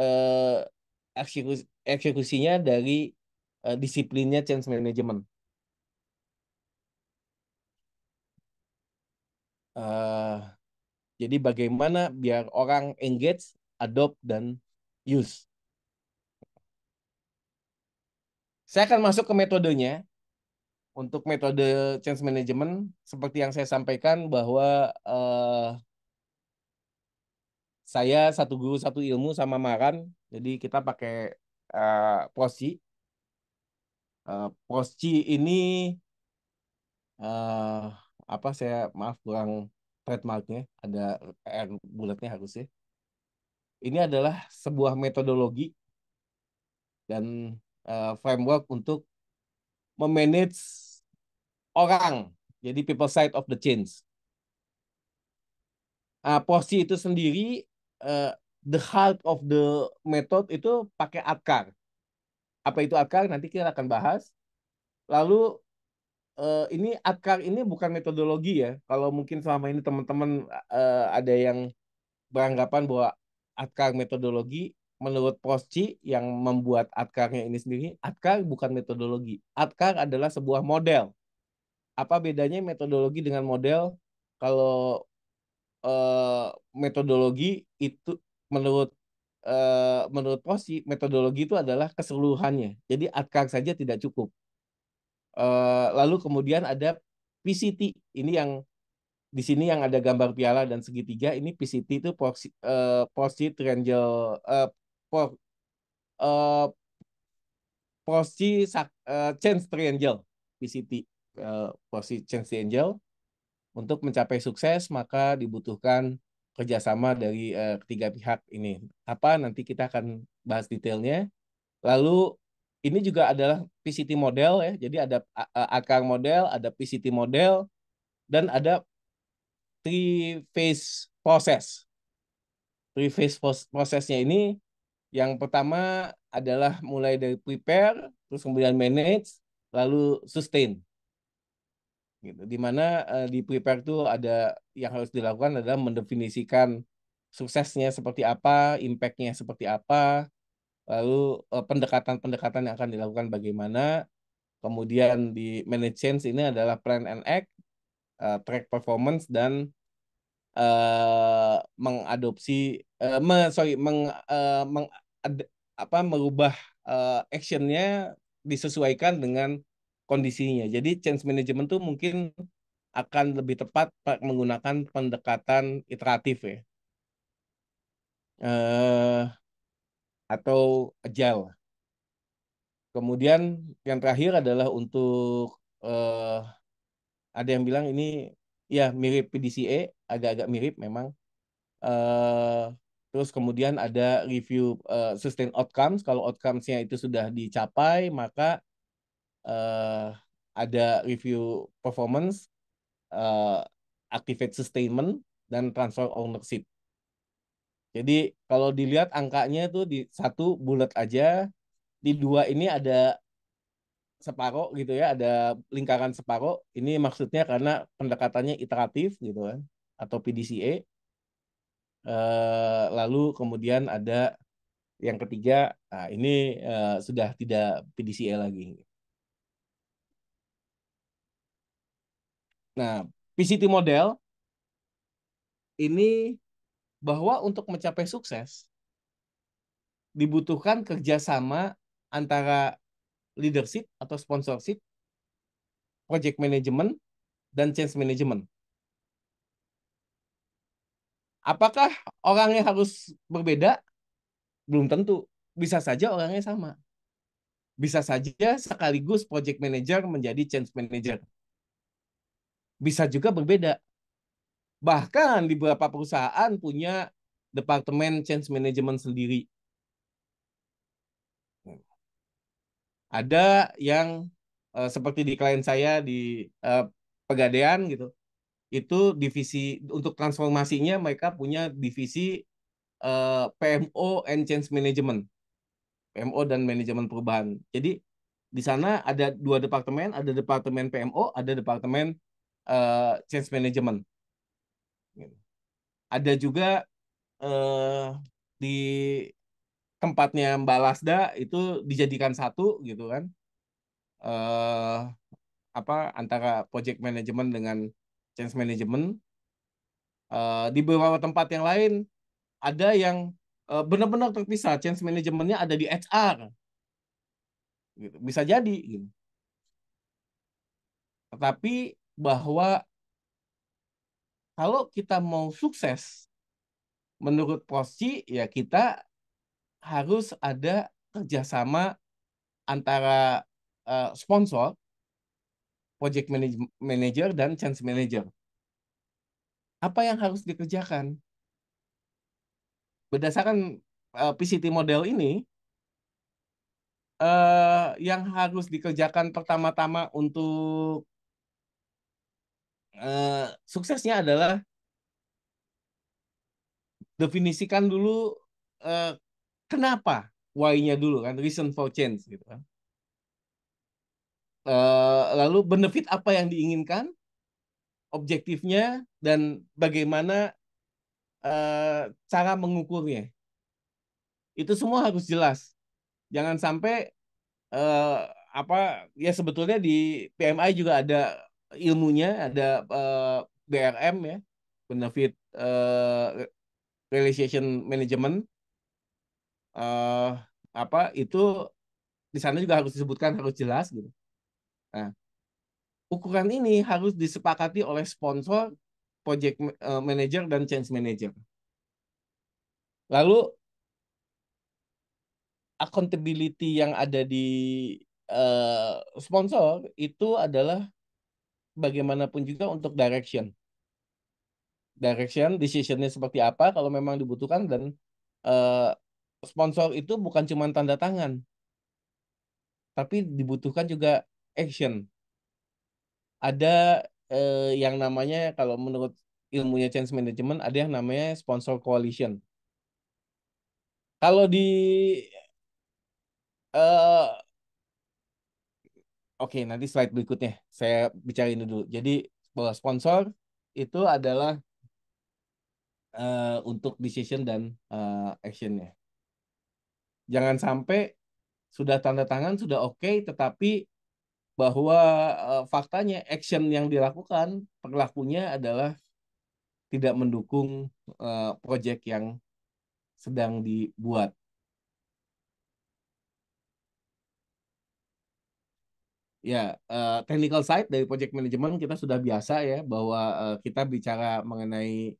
uh, eh, eksekusi, eksekusinya dari uh, disiplinnya change management uh, jadi bagaimana biar orang engage adopt dan use Saya akan masuk ke metodenya. Untuk metode change management, seperti yang saya sampaikan bahwa uh, saya satu guru satu ilmu sama Maran, jadi kita pakai uh, posi Uh, ini uh, apa saya maaf kurang trademarknya ada R bulatnya harusnya. Ini adalah sebuah metodologi dan uh, framework untuk memanage orang. Jadi people side of the change. Uh, porsi itu sendiri uh, the heart of the method itu pakai akar. Apa itu akar? Nanti kita akan bahas. Lalu uh, ini akar ini bukan metodologi ya. Kalau mungkin selama ini teman-teman uh, ada yang beranggapan bahwa akar metodologi menurut Prosci yang membuat atkarnya ini sendiri, atkar bukan metodologi. Atkar adalah sebuah model. Apa bedanya metodologi dengan model? Kalau eh, metodologi itu menurut eh, menurut Prosci, metodologi itu adalah keseluruhannya. Jadi atkar saja tidak cukup. Eh, lalu kemudian ada PCT. Ini yang di sini yang ada gambar piala dan segitiga ini PCT itu proxy, uh, eh, proxy triangle uh, pro, uh, eh, proxy uh, eh, Chance Triangle PCT uh, eh, change Triangle untuk mencapai sukses maka dibutuhkan kerjasama dari uh, ketiga pihak ini apa nanti kita akan bahas detailnya lalu ini juga adalah PCT model ya jadi ada uh, akar model ada PCT model dan ada three phase process three phase prosesnya ini yang pertama adalah mulai dari prepare, terus kemudian manage, lalu sustain. Gitu. Dimana uh, eh, di prepare itu ada yang harus dilakukan adalah mendefinisikan suksesnya seperti apa, impactnya seperti apa, lalu eh, pendekatan-pendekatan yang akan dilakukan bagaimana, kemudian di manage change ini adalah plan and act, uh, track performance dan Eh, mengadopsi uh, me, sorry meng, uh, meng ad, apa merubah uh, actionnya disesuaikan dengan kondisinya. Jadi change management tuh mungkin akan lebih tepat menggunakan pendekatan iteratif ya. Uh, atau agile. Kemudian yang terakhir adalah untuk uh, ada yang bilang ini ya mirip PDCA agak-agak mirip memang. Uh, terus kemudian ada review uh, eh, sustain outcomes. Kalau outcomes-nya itu sudah dicapai, maka uh, ada review performance, uh, activate sustainment, dan transfer ownership. Jadi kalau dilihat angkanya itu di satu bulat aja, di dua ini ada separo gitu ya, ada lingkaran separo. Ini maksudnya karena pendekatannya iteratif gitu kan atau PDCA. Eh, lalu kemudian ada yang ketiga, nah ini eh, sudah tidak PDCA lagi. Nah, PCT model ini bahwa untuk mencapai sukses dibutuhkan kerjasama antara leadership atau sponsorship, project management, dan change management. Apakah orangnya harus berbeda? Belum tentu. Bisa saja orangnya sama. Bisa saja sekaligus project manager menjadi change manager. Bisa juga berbeda. Bahkan di beberapa perusahaan punya departemen change management sendiri. Ada yang eh, seperti di klien saya di eh, Pegadaian gitu itu divisi untuk transformasinya mereka punya divisi uh, eh, PMO and Change Management, PMO dan manajemen perubahan. Jadi di sana ada dua departemen, ada departemen PMO, ada departemen uh, change management. Ada juga uh, di tempatnya Mbak Lasda itu dijadikan satu gitu kan, uh, apa antara project management dengan change management. Uh, di beberapa tempat yang lain ada yang uh, benar-benar terpisah change managementnya ada di HR. Gitu. Bisa jadi. Gitu. Tetapi bahwa kalau kita mau sukses menurut Prosci ya kita harus ada kerjasama antara uh, sponsor project manager dan change manager. Apa yang harus dikerjakan? Berdasarkan uh, eh, PCT model ini, uh, yang harus dikerjakan pertama-tama untuk uh, suksesnya adalah definisikan dulu uh, kenapa why-nya dulu kan reason for change gitu kan Eh, lalu benefit apa yang diinginkan, objektifnya, dan bagaimana uh, cara mengukurnya. Itu semua harus jelas. Jangan sampai uh, apa ya sebetulnya di PMI juga ada ilmunya, ada uh, BRM ya, benefit uh, relationship management. Uh, apa itu di sana juga harus disebutkan harus jelas gitu Nah, ukuran ini harus disepakati oleh sponsor, project eh, manager, dan change manager. Lalu accountability yang ada di uh, sponsor itu adalah bagaimanapun juga untuk direction. Direction, decisionnya seperti apa kalau memang dibutuhkan dan uh, sponsor itu bukan cuma tanda tangan, tapi dibutuhkan juga action. Ada eh, yang namanya kalau menurut ilmunya change management ada yang namanya sponsor coalition. Kalau di eh, Oke, okay, nanti slide berikutnya saya bicara ini dulu. Jadi bahwa sponsor itu adalah uh, untuk decision dan uh, actionnya. Jangan sampai sudah tanda tangan sudah oke, okay, tetapi bahwa uh, faktanya action yang dilakukan pelakunya adalah tidak mendukung uh, eh, proyek yang sedang dibuat. Ya, uh, technical side dari project management kita sudah biasa ya bahwa uh, kita bicara mengenai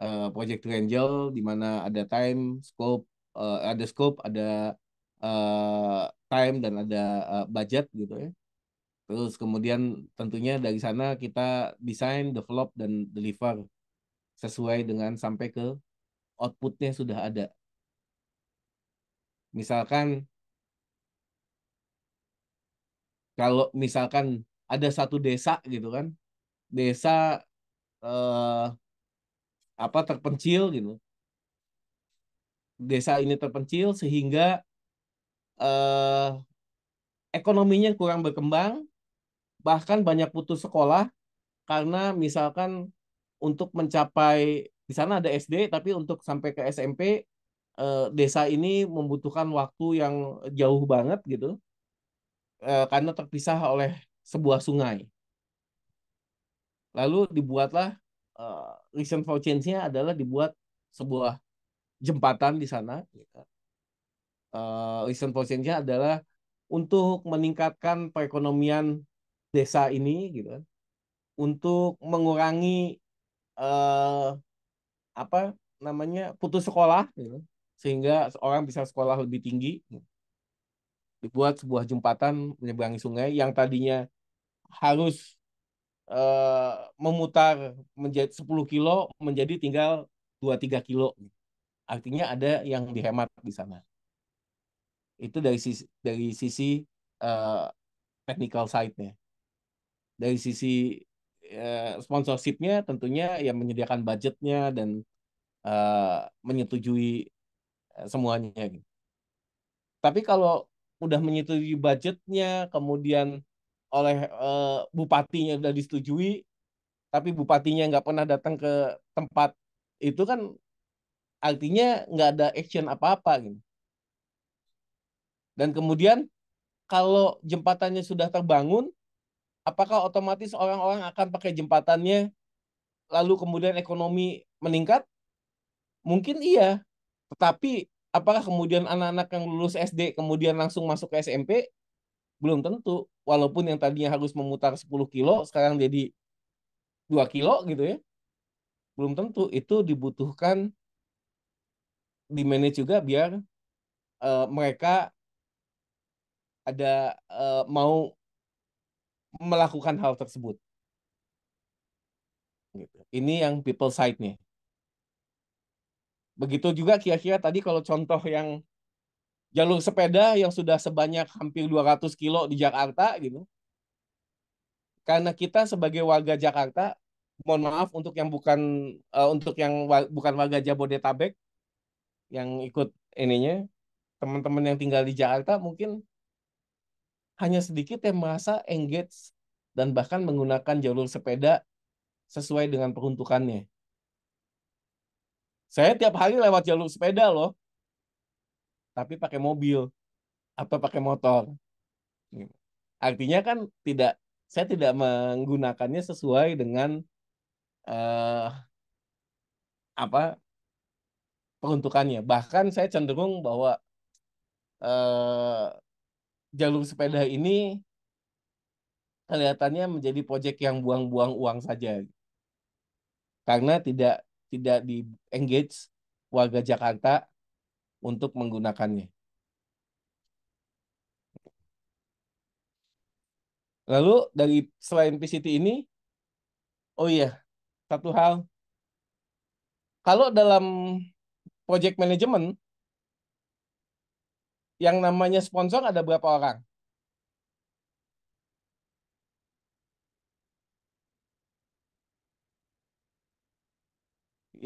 uh, project triangle di mana ada time, scope, uh, ada scope, ada uh, time dan ada uh, budget gitu ya Terus kemudian tentunya dari sana kita desain, develop, dan deliver sesuai dengan sampai ke outputnya sudah ada. Misalkan kalau misalkan ada satu desa gitu kan, desa eh, apa terpencil gitu, desa ini terpencil sehingga eh, ekonominya kurang berkembang, bahkan banyak putus sekolah karena misalkan untuk mencapai di sana ada SD tapi untuk sampai ke SMP eh, desa ini membutuhkan waktu yang jauh banget gitu eh, karena terpisah oleh sebuah sungai lalu dibuatlah eh, reason for change-nya adalah dibuat sebuah jembatan di sana gitu. eh, reason for change-nya adalah untuk meningkatkan perekonomian desa ini gitu kan, untuk mengurangi eh, apa namanya putus sekolah gitu, kan, sehingga orang bisa sekolah lebih tinggi gitu. dibuat sebuah jembatan menyeberangi sungai yang tadinya harus eh, memutar menjadi 10 kilo menjadi tinggal 2-3 kilo gitu. artinya ada yang dihemat di sana itu dari sisi dari sisi uh, technical side-nya dari sisi uh, sponsorshipnya tentunya yang menyediakan budgetnya dan uh, menyetujui eh, semuanya gitu. Tapi kalau udah menyetujui budgetnya, kemudian oleh uh, bupatinya sudah disetujui, tapi bupatinya nggak pernah datang ke tempat itu kan artinya nggak ada action apa-apa gitu. Dan kemudian kalau jembatannya sudah terbangun, apakah otomatis orang-orang akan pakai jembatannya, lalu kemudian ekonomi meningkat? Mungkin iya, tetapi apakah kemudian anak-anak yang lulus SD kemudian langsung masuk ke SMP? Belum tentu. Walaupun yang tadinya harus memutar 10 kilo sekarang jadi 2 kilo gitu ya. Belum tentu itu dibutuhkan di manage juga biar uh, mereka ada uh, mau melakukan hal tersebut. Gitu. Ini yang people side-nya. Begitu juga kira-kira tadi kalau contoh yang jalur sepeda yang sudah sebanyak hampir 200 kilo di Jakarta gitu. Karena kita sebagai warga Jakarta, mohon maaf untuk yang bukan uh, untuk yang wa bukan warga Jabodetabek yang ikut ininya, teman-teman yang tinggal di Jakarta mungkin hanya sedikit yang merasa engage dan bahkan menggunakan jalur sepeda sesuai dengan peruntukannya. Saya tiap hari lewat jalur sepeda loh, tapi pakai mobil atau pakai motor. Artinya kan tidak, saya tidak menggunakannya sesuai dengan uh, apa peruntukannya. Bahkan saya cenderung bahwa uh, jalur sepeda ini kelihatannya menjadi proyek yang buang-buang uang saja. Karena tidak tidak di engage warga Jakarta untuk menggunakannya. Lalu dari selain PCT ini, oh iya, satu hal. Kalau dalam project management, yang namanya sponsor ada berapa orang?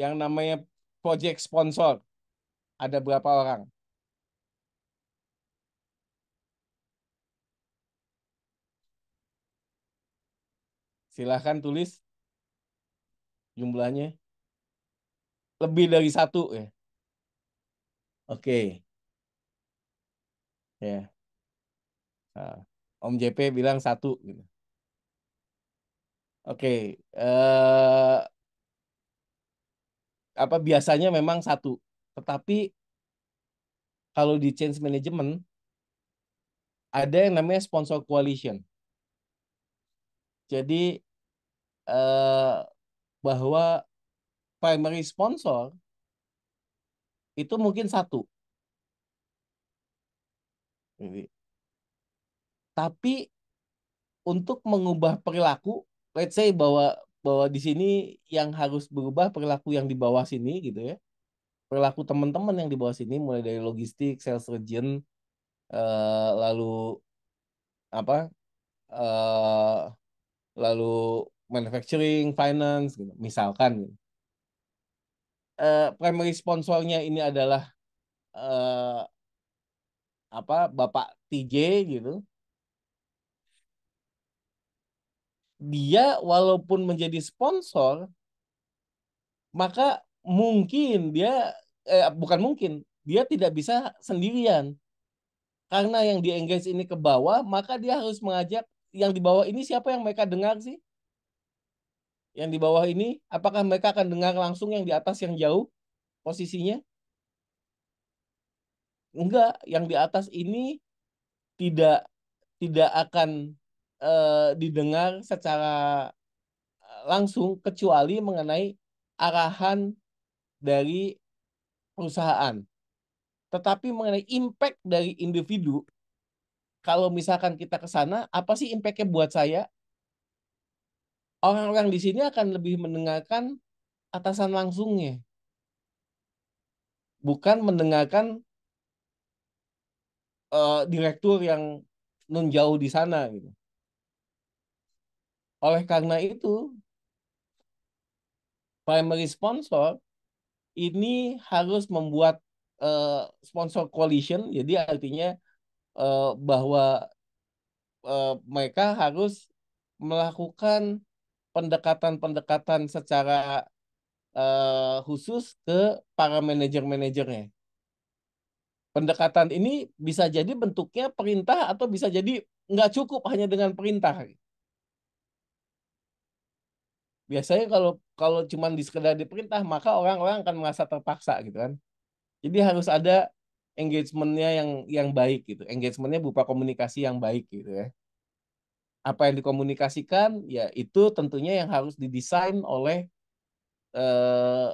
Yang namanya project sponsor ada berapa orang? Silahkan tulis jumlahnya. Lebih dari satu ya. Oke. Okay. Ya. Nah, Om JP bilang satu gitu. Oke, eh, apa biasanya memang satu, tetapi kalau di change management ada yang namanya sponsor coalition. Jadi eh, bahwa primary sponsor itu mungkin satu, tapi untuk mengubah perilaku, let's say bahwa bahwa di sini yang harus berubah perilaku yang di bawah sini gitu ya. Perilaku teman-teman yang di bawah sini mulai dari logistik, sales region, uh, lalu apa? Uh, lalu manufacturing, finance gitu. Misalkan gitu. Uh, primary sponsornya ini adalah apa Bapak TJ gitu. Dia walaupun menjadi sponsor maka mungkin dia eh, bukan mungkin dia tidak bisa sendirian karena yang di engage ini ke bawah maka dia harus mengajak yang di bawah ini siapa yang mereka dengar sih yang di bawah ini apakah mereka akan dengar langsung yang di atas yang jauh posisinya enggak yang di atas ini tidak tidak akan uh, didengar secara eh, langsung kecuali mengenai arahan dari perusahaan. Tetapi mengenai impact dari individu, kalau misalkan kita ke sana, apa sih impactnya buat saya? Orang-orang di sini akan lebih mendengarkan atasan langsungnya. Bukan mendengarkan uh, direktur yang non jauh di sana gitu. Oleh karena itu, primary sponsor ini harus membuat uh, sponsor coalition, jadi artinya uh, bahwa uh, mereka harus melakukan pendekatan-pendekatan secara uh, khusus ke para manajer-manajernya pendekatan ini bisa jadi bentuknya perintah atau bisa jadi nggak cukup hanya dengan perintah. Biasanya kalau kalau cuma di sekedar diperintah maka orang-orang akan merasa terpaksa gitu kan. Jadi harus ada engagementnya yang yang baik gitu. Engagementnya berupa komunikasi yang baik gitu ya. Apa yang dikomunikasikan ya itu tentunya yang harus didesain oleh eh,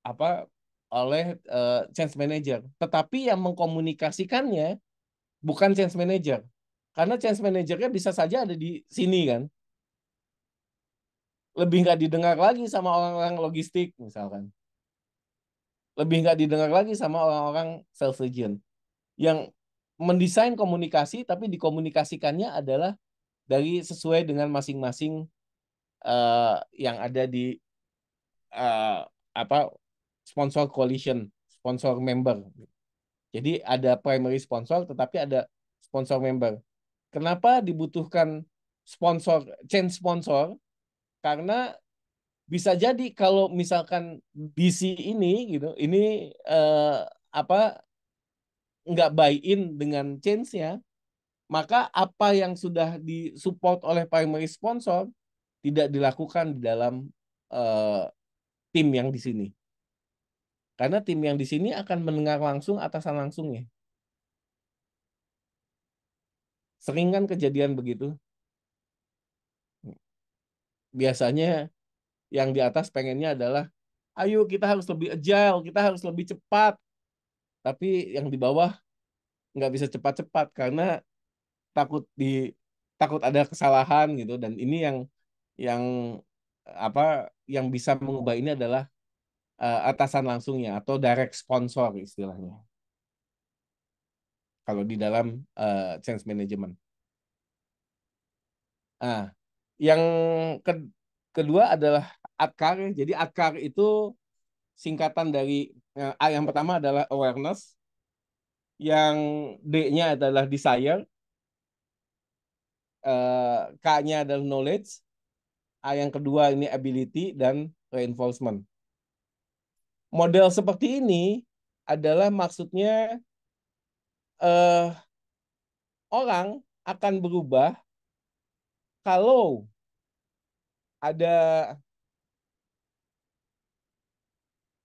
apa oleh uh, change manager. Tetapi yang mengkomunikasikannya bukan change manager. Karena change managernya bisa saja ada di sini kan. Lebih nggak didengar lagi sama orang-orang logistik misalkan. Lebih nggak didengar lagi sama orang-orang sales agent. Yang mendesain komunikasi tapi dikomunikasikannya adalah dari sesuai dengan masing-masing uh, yang ada di uh, apa sponsor coalition, sponsor member. Jadi ada primary sponsor tetapi ada sponsor member. Kenapa dibutuhkan sponsor chain sponsor? Karena bisa jadi kalau misalkan DC ini gitu, ini eh, apa nggak buy in dengan change ya? maka apa yang sudah disupport oleh primary sponsor tidak dilakukan di dalam eh, tim yang di sini. Karena tim yang di sini akan mendengar langsung atasan langsungnya. Sering kan kejadian begitu? Biasanya yang di atas pengennya adalah, ayo kita harus lebih agile, kita harus lebih cepat. Tapi yang di bawah nggak bisa cepat-cepat karena takut di takut ada kesalahan gitu dan ini yang yang apa yang bisa mengubah ini adalah uh, atasan langsungnya atau direct sponsor istilahnya. Kalau di dalam uh, change management. Nah, yang ke kedua adalah akar. Ya. Jadi akar itu singkatan dari uh, eh, A yang pertama adalah awareness, yang D-nya adalah desire, uh, K-nya adalah knowledge, A yang kedua ini ability dan reinforcement model seperti ini adalah maksudnya eh, orang akan berubah kalau ada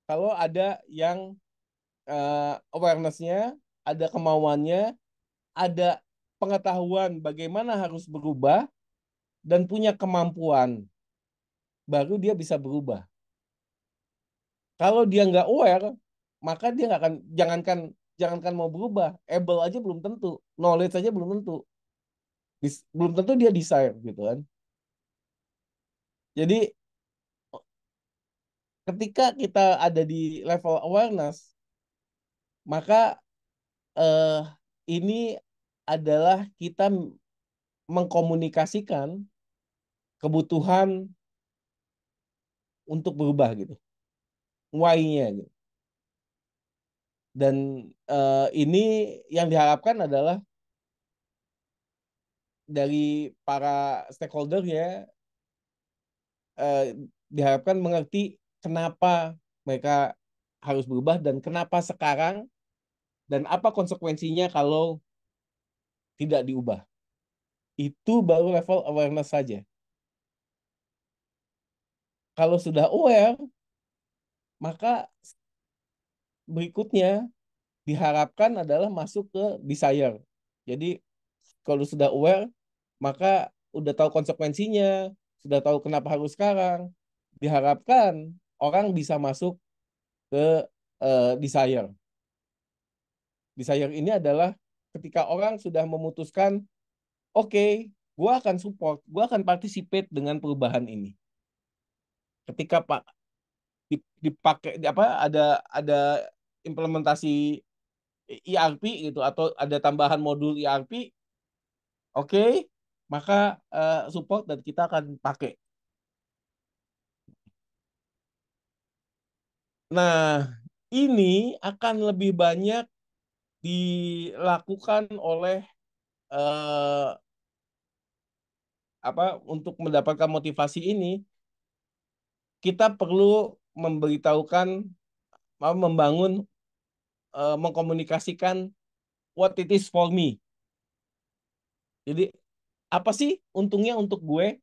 kalau ada yang uh, awarenessnya, ada kemauannya, ada pengetahuan bagaimana harus berubah dan punya kemampuan, baru dia bisa berubah kalau dia nggak aware maka dia nggak akan jangankan jangankan mau berubah able aja belum tentu knowledge aja belum tentu Dis, belum tentu dia desire gitu kan jadi ketika kita ada di level awareness maka eh, ini adalah kita mengkomunikasikan kebutuhan untuk berubah gitu y nya gitu. Dan uh, ini yang diharapkan adalah dari para stakeholder ya uh, eh, diharapkan mengerti kenapa mereka harus berubah dan kenapa sekarang dan apa konsekuensinya kalau tidak diubah. Itu baru level awareness saja. Kalau sudah aware, maka berikutnya diharapkan adalah masuk ke desire. Jadi kalau sudah aware, maka udah tahu konsekuensinya, sudah tahu kenapa harus sekarang. Diharapkan orang bisa masuk ke uh, desire. Desire ini adalah ketika orang sudah memutuskan, oke, okay, gue akan support, gue akan participate dengan perubahan ini. Ketika Pak dipakai di apa ada ada implementasi ERP e gitu atau ada tambahan modul ERP oke okay, maka uh, support dan kita akan pakai nah ini akan lebih banyak dilakukan oleh uh, apa untuk mendapatkan motivasi ini kita perlu memberitahukan membangun uh, mengkomunikasikan what it is for me. Jadi apa sih untungnya untuk gue?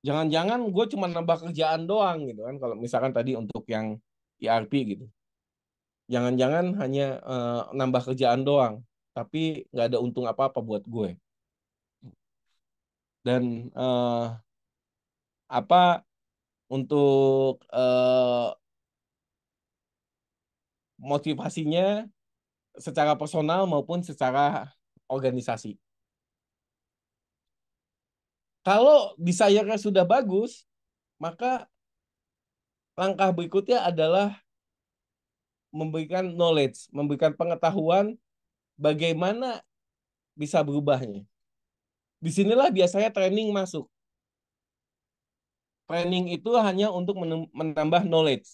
Jangan-jangan gue cuma nambah kerjaan doang gitu kan kalau misalkan tadi untuk yang ERP gitu. Jangan-jangan hanya uh, nambah kerjaan doang, tapi nggak ada untung apa-apa buat gue. Dan uh, apa untuk uh, motivasinya secara personal maupun secara organisasi. Kalau desire-nya sudah bagus, maka langkah berikutnya adalah memberikan knowledge, memberikan pengetahuan bagaimana bisa berubahnya. Disinilah biasanya training masuk. Training itu hanya untuk menambah knowledge.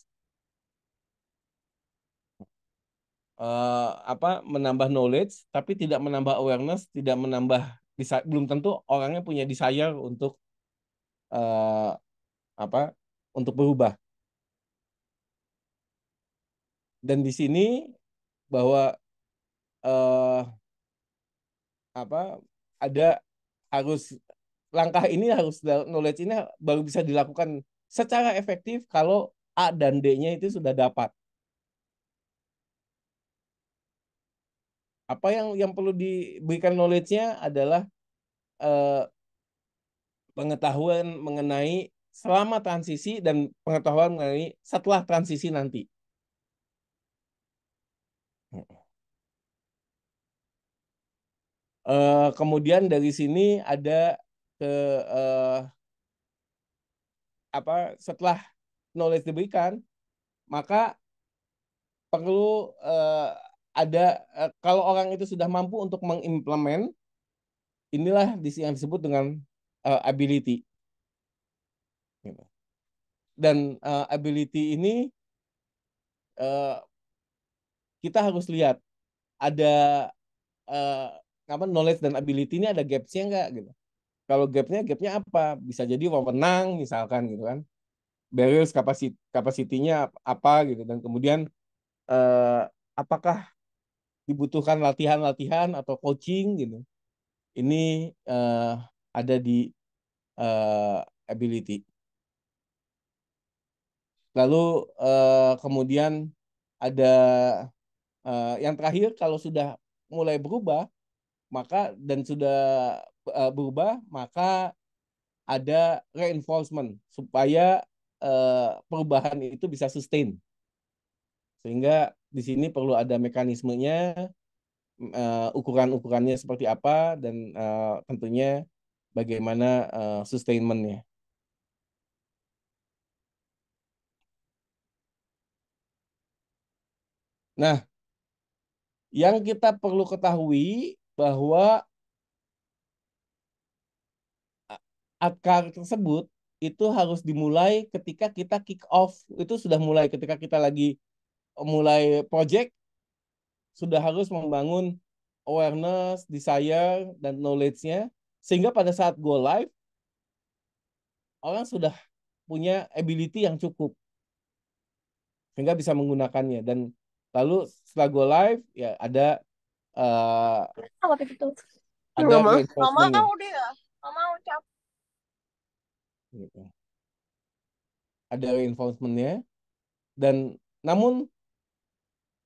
Uh, apa menambah knowledge tapi tidak menambah awareness tidak menambah belum tentu orangnya punya desire untuk uh, apa untuk berubah dan di sini bahwa uh, apa ada harus langkah ini harus knowledge ini baru bisa dilakukan secara efektif kalau A dan D-nya itu sudah dapat. Apa yang yang perlu diberikan knowledge-nya adalah eh, pengetahuan mengenai selama transisi dan pengetahuan mengenai setelah transisi nanti. Uh, kemudian dari sini ada ke uh, apa setelah knowledge diberikan maka perlu uh, ada uh, kalau orang itu sudah mampu untuk mengimplement inilah yang disebut dengan uh, ability gitu. dan uh, ability ini uh, kita harus lihat ada uh, apa knowledge dan ability ini ada gapsnya nggak gitu kalau gapnya gapnya apa? Bisa jadi wewenang misalkan gitu kan. Barriers kapasit kapasitinya apa gitu dan kemudian eh, apakah dibutuhkan latihan-latihan atau coaching gitu. Ini eh, ada di eh, ability. Lalu eh, kemudian ada eh, yang terakhir kalau sudah mulai berubah maka dan sudah uh, berubah maka ada reinforcement supaya uh, perubahan itu bisa sustain sehingga di sini perlu ada mekanismenya uh, ukuran-ukurannya seperti apa dan uh, tentunya bagaimana uh, sustainmentnya. Nah, yang kita perlu ketahui bahwa akar tersebut itu harus dimulai ketika kita kick off itu sudah mulai ketika kita lagi mulai project sudah harus membangun awareness, desire dan knowledge-nya sehingga pada saat go live orang sudah punya ability yang cukup sehingga bisa menggunakannya dan lalu setelah go live ya ada uh, apa itu? Ada mama, mama mau dia, gitu. Ada reinforcementnya dan namun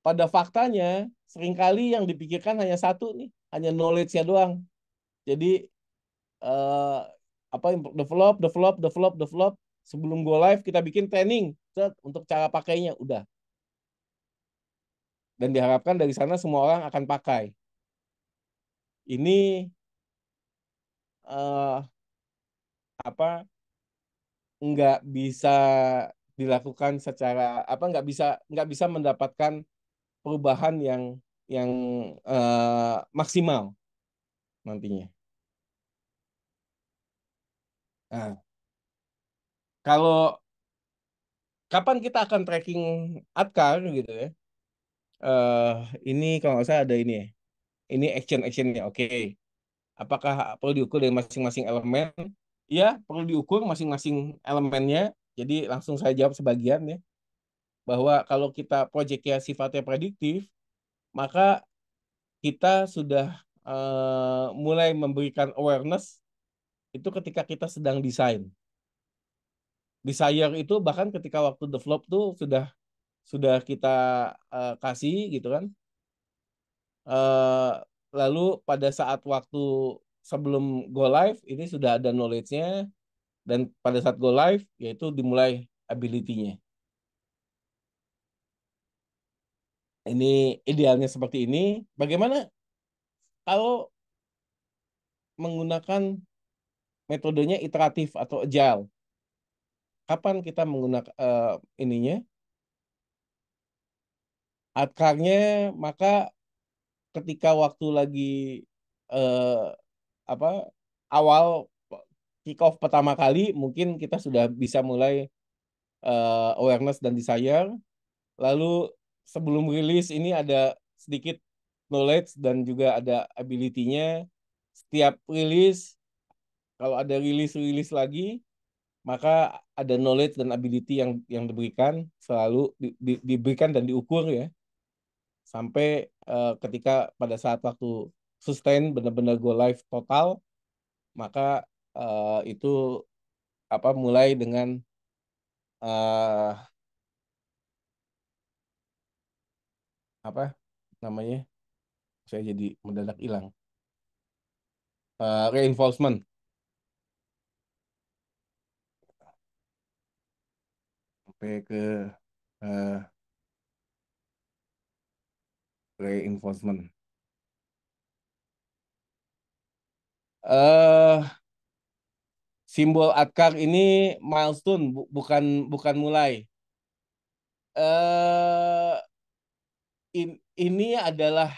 pada faktanya seringkali yang dipikirkan hanya satu nih, hanya knowledge-nya doang. Jadi eh, apa develop, develop, develop, develop sebelum go live kita bikin training set, untuk cara pakainya udah. Dan diharapkan dari sana semua orang akan pakai. Ini uh, apa nggak bisa dilakukan secara apa nggak bisa nggak bisa mendapatkan perubahan yang yang uh, maksimal nantinya. Nah, kalau kapan kita akan tracking adkar gitu ya? Uh, ini kalau nggak salah ada ini ya. Ini action actionnya, oke. Okay. Apakah perlu diukur dari masing-masing elemen Iya, perlu diukur masing-masing elemennya. Jadi langsung saya jawab sebagian ya. Bahwa kalau kita proyeknya sifatnya prediktif, maka kita sudah uh, mulai memberikan awareness itu ketika kita sedang desain. Desire itu bahkan ketika waktu develop tuh sudah sudah kita uh, kasih gitu kan. Uh, lalu pada saat waktu sebelum go live ini sudah ada knowledge-nya dan pada saat go live yaitu dimulai ability-nya. Ini idealnya seperti ini. Bagaimana kalau menggunakan metodenya iteratif atau agile? Kapan kita menggunakan uh, ininya? Akarnya maka ketika waktu lagi uh, apa awal kick off pertama kali mungkin kita sudah bisa mulai uh, awareness dan desire. Lalu sebelum rilis ini ada sedikit knowledge dan juga ada ability-nya. Setiap rilis kalau ada rilis-rilis lagi maka ada knowledge dan ability yang yang diberikan selalu di, di, diberikan dan diukur ya sampai uh, ketika pada saat waktu sustain benar-benar go live total maka uh, itu apa mulai dengan uh, apa namanya saya jadi mendadak hilang uh, reinforcement sampai ke uh, reinforcement uh, simbol akar ini milestone bu bukan bukan mulai. Uh, in ini adalah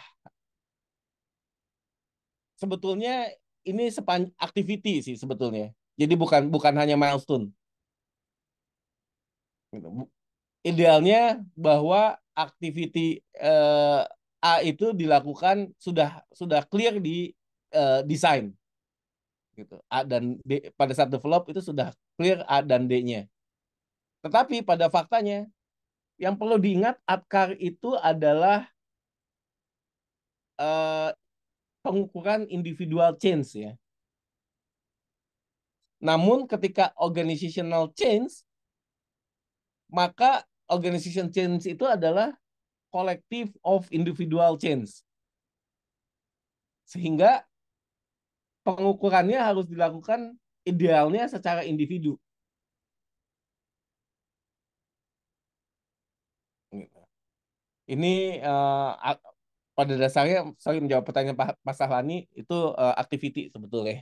sebetulnya ini sepan activity sih sebetulnya. Jadi bukan bukan hanya milestone. Gitu, idealnya bahwa activity uh, A itu dilakukan sudah sudah clear di uh, desain gitu A dan D pada saat develop itu sudah clear A dan D-nya tetapi pada faktanya yang perlu diingat APCAR itu adalah uh, pengukuran individual change ya namun ketika organizational change maka organization change itu adalah collective of individual change sehingga pengukurannya harus dilakukan idealnya secara individu. Ini uh, pada dasarnya, sorry menjawab pertanyaan Pak Sahlani, itu uh, activity sebetulnya.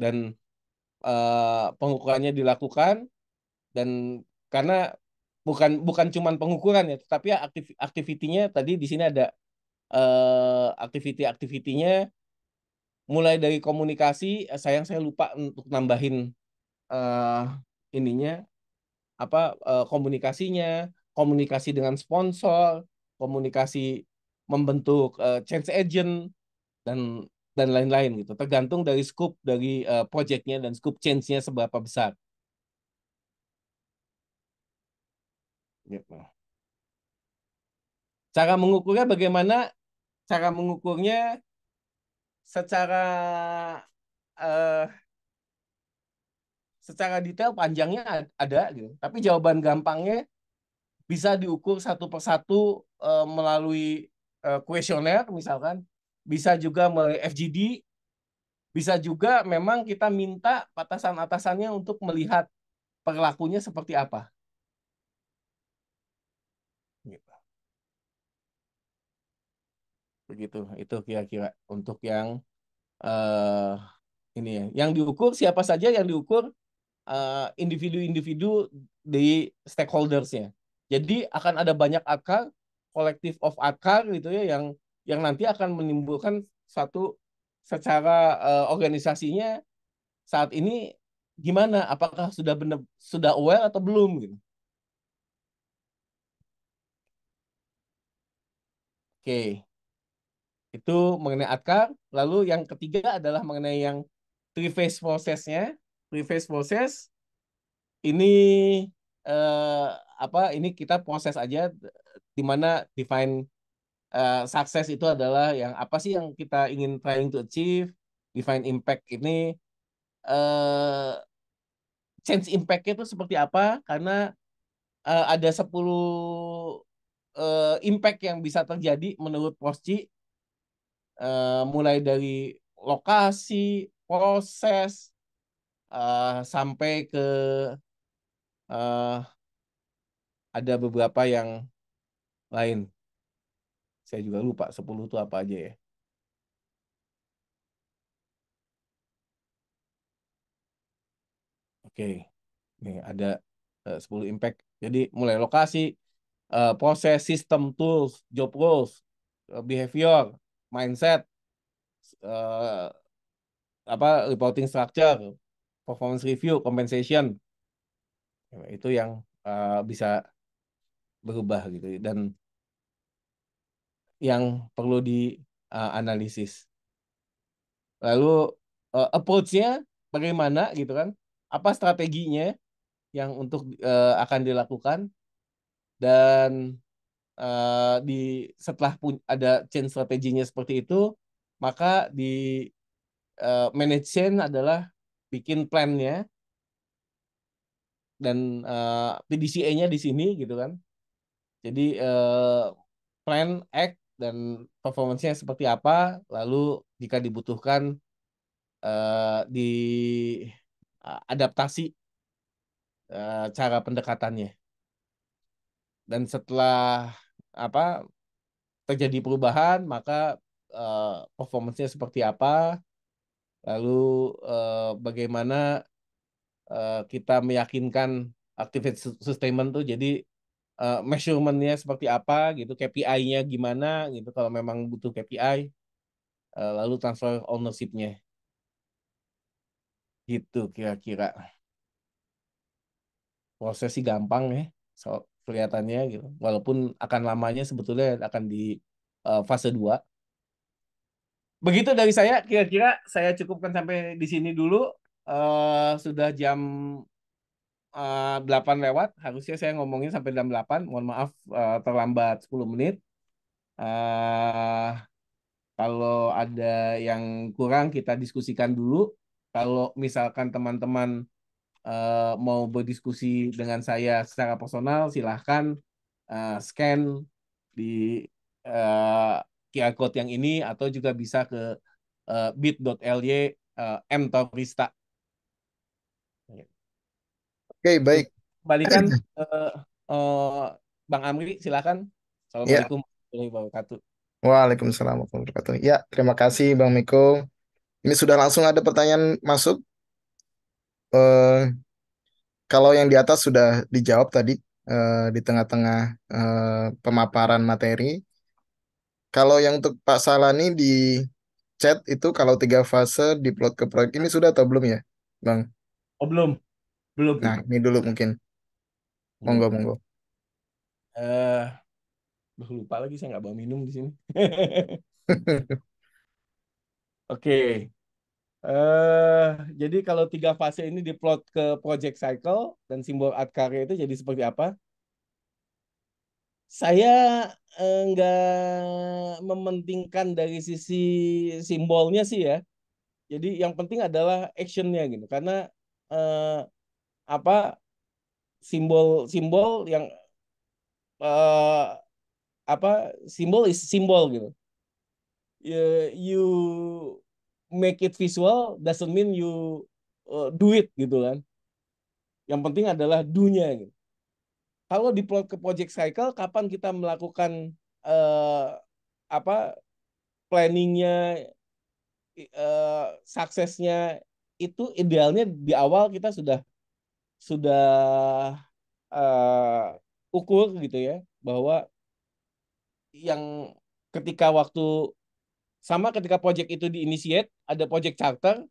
Dan uh, pengukurannya dilakukan, dan karena bukan bukan cuman pengukuran ya, tetapi aktif, aktivitinya tadi di sini ada Eh, aktiviti-aktivitinya mulai dari komunikasi eh, sayang saya lupa untuk nambahin uh, ininya apa uh, komunikasinya komunikasi dengan sponsor komunikasi membentuk uh, change agent dan dan lain-lain gitu tergantung dari scope dari uh, projectnya dan scope change-nya seberapa besar gitu. Cara mengukurnya bagaimana cara mengukurnya secara uh, secara detail panjangnya ada gitu. Tapi jawaban gampangnya bisa diukur satu persatu uh, melalui eh, kuesioner uh, misalkan, bisa juga melalui FGD, bisa juga memang kita minta atasan-atasannya untuk melihat perilakunya seperti apa. begitu itu kira-kira untuk yang uh, ini ya yang diukur siapa saja yang diukur individu eh, individu-individu di stakeholdersnya jadi akan ada banyak akar kolektif of akar gitu ya yang yang nanti akan menimbulkan satu secara uh, organisasinya saat ini gimana apakah sudah benar sudah aware atau belum gitu oke okay itu mengenai akar. Lalu yang ketiga adalah mengenai yang three phase prosesnya. Three phase proses ini eh, apa? Ini kita proses aja di mana define eh, sukses itu adalah yang apa sih yang kita ingin trying to achieve, define impact ini eh, change impact itu seperti apa? Karena eh, ada 10 eh, impact yang bisa terjadi menurut Posci uh, mulai dari lokasi, proses, uh, sampai ke uh, ada beberapa yang lain. Saya juga lupa 10 itu apa aja ya. Oke, ini ada uh, 10 impact. Jadi mulai lokasi, uh, proses, sistem, tools, job roles, uh, behavior, mindset uh, apa reporting structure performance review compensation itu yang uh, bisa berubah gitu dan yang perlu dianalisis eh, uh, lalu uh, approach-nya bagaimana gitu kan apa strateginya yang untuk uh, akan dilakukan dan Eh, di setelah pun ada change strateginya seperti itu maka di uh, manage chain adalah bikin plannya dan uh, eh, PDCA-nya di sini gitu kan jadi uh, plan act dan performance seperti apa lalu jika dibutuhkan uh, di uh, adaptasi uh, cara pendekatannya dan setelah apa terjadi perubahan maka uh, performancenya seperti apa lalu uh, bagaimana uh, kita meyakinkan activate sustainment tuh jadi uh, measurementnya seperti apa gitu KPI-nya gimana gitu kalau memang butuh KPI uh, lalu transfer ownership-nya gitu kira-kira proses gampang ya so kelihatannya gitu. Walaupun akan lamanya sebetulnya akan di uh, fase 2. Begitu dari saya, kira-kira saya cukupkan sampai di sini dulu. Uh, sudah jam uh, eh, 8 lewat, harusnya saya ngomongin sampai jam 8. Mohon maaf uh, terlambat 10 menit. Uh, kalau ada yang kurang kita diskusikan dulu. Kalau misalkan teman-teman uh, mau berdiskusi dengan saya secara personal silahkan uh, scan di uh, eh, QR code yang ini atau juga bisa ke uh, bit.ly uh, mtorista. Oke okay, baik. Balikan uh, uh, Bang Amri silahkan. Assalamualaikum ya. warahmatullahi yeah. wabarakatuh. Waalaikumsalam warahmatullahi wabarakatuh. Ya, terima kasih Bang Miko. Ini sudah langsung ada pertanyaan masuk Eh, kalau yang di atas sudah dijawab tadi eh, di tengah-tengah eh, pemaparan materi. Kalau yang untuk Pak Salani di chat itu kalau tiga fase plot ke proyek ini sudah atau belum ya, Bang? Oh belum, belum. Nah ini dulu mungkin. Hmm. Monggo, monggo. Eh, uh, lupa lagi saya nggak bawa minum di sini. [LAUGHS] [LAUGHS] Oke, okay. Uh, jadi kalau tiga fase ini diplot ke project cycle dan simbol karya itu jadi seperti apa? Saya eh, nggak uh, mementingkan dari sisi simbolnya sih ya. Jadi yang penting adalah actionnya gitu karena uh, apa simbol-simbol yang uh, apa simbol is simbol gitu. You, you make it visual doesn't mean you uh, do it gitu kan. Yang penting adalah dunia gitu. Kalau di ke project cycle kapan kita melakukan uh, apa planningnya uh, suksesnya itu idealnya di awal kita sudah sudah uh, ukur gitu ya bahwa yang ketika waktu sama ketika project itu diinisiate ada project charter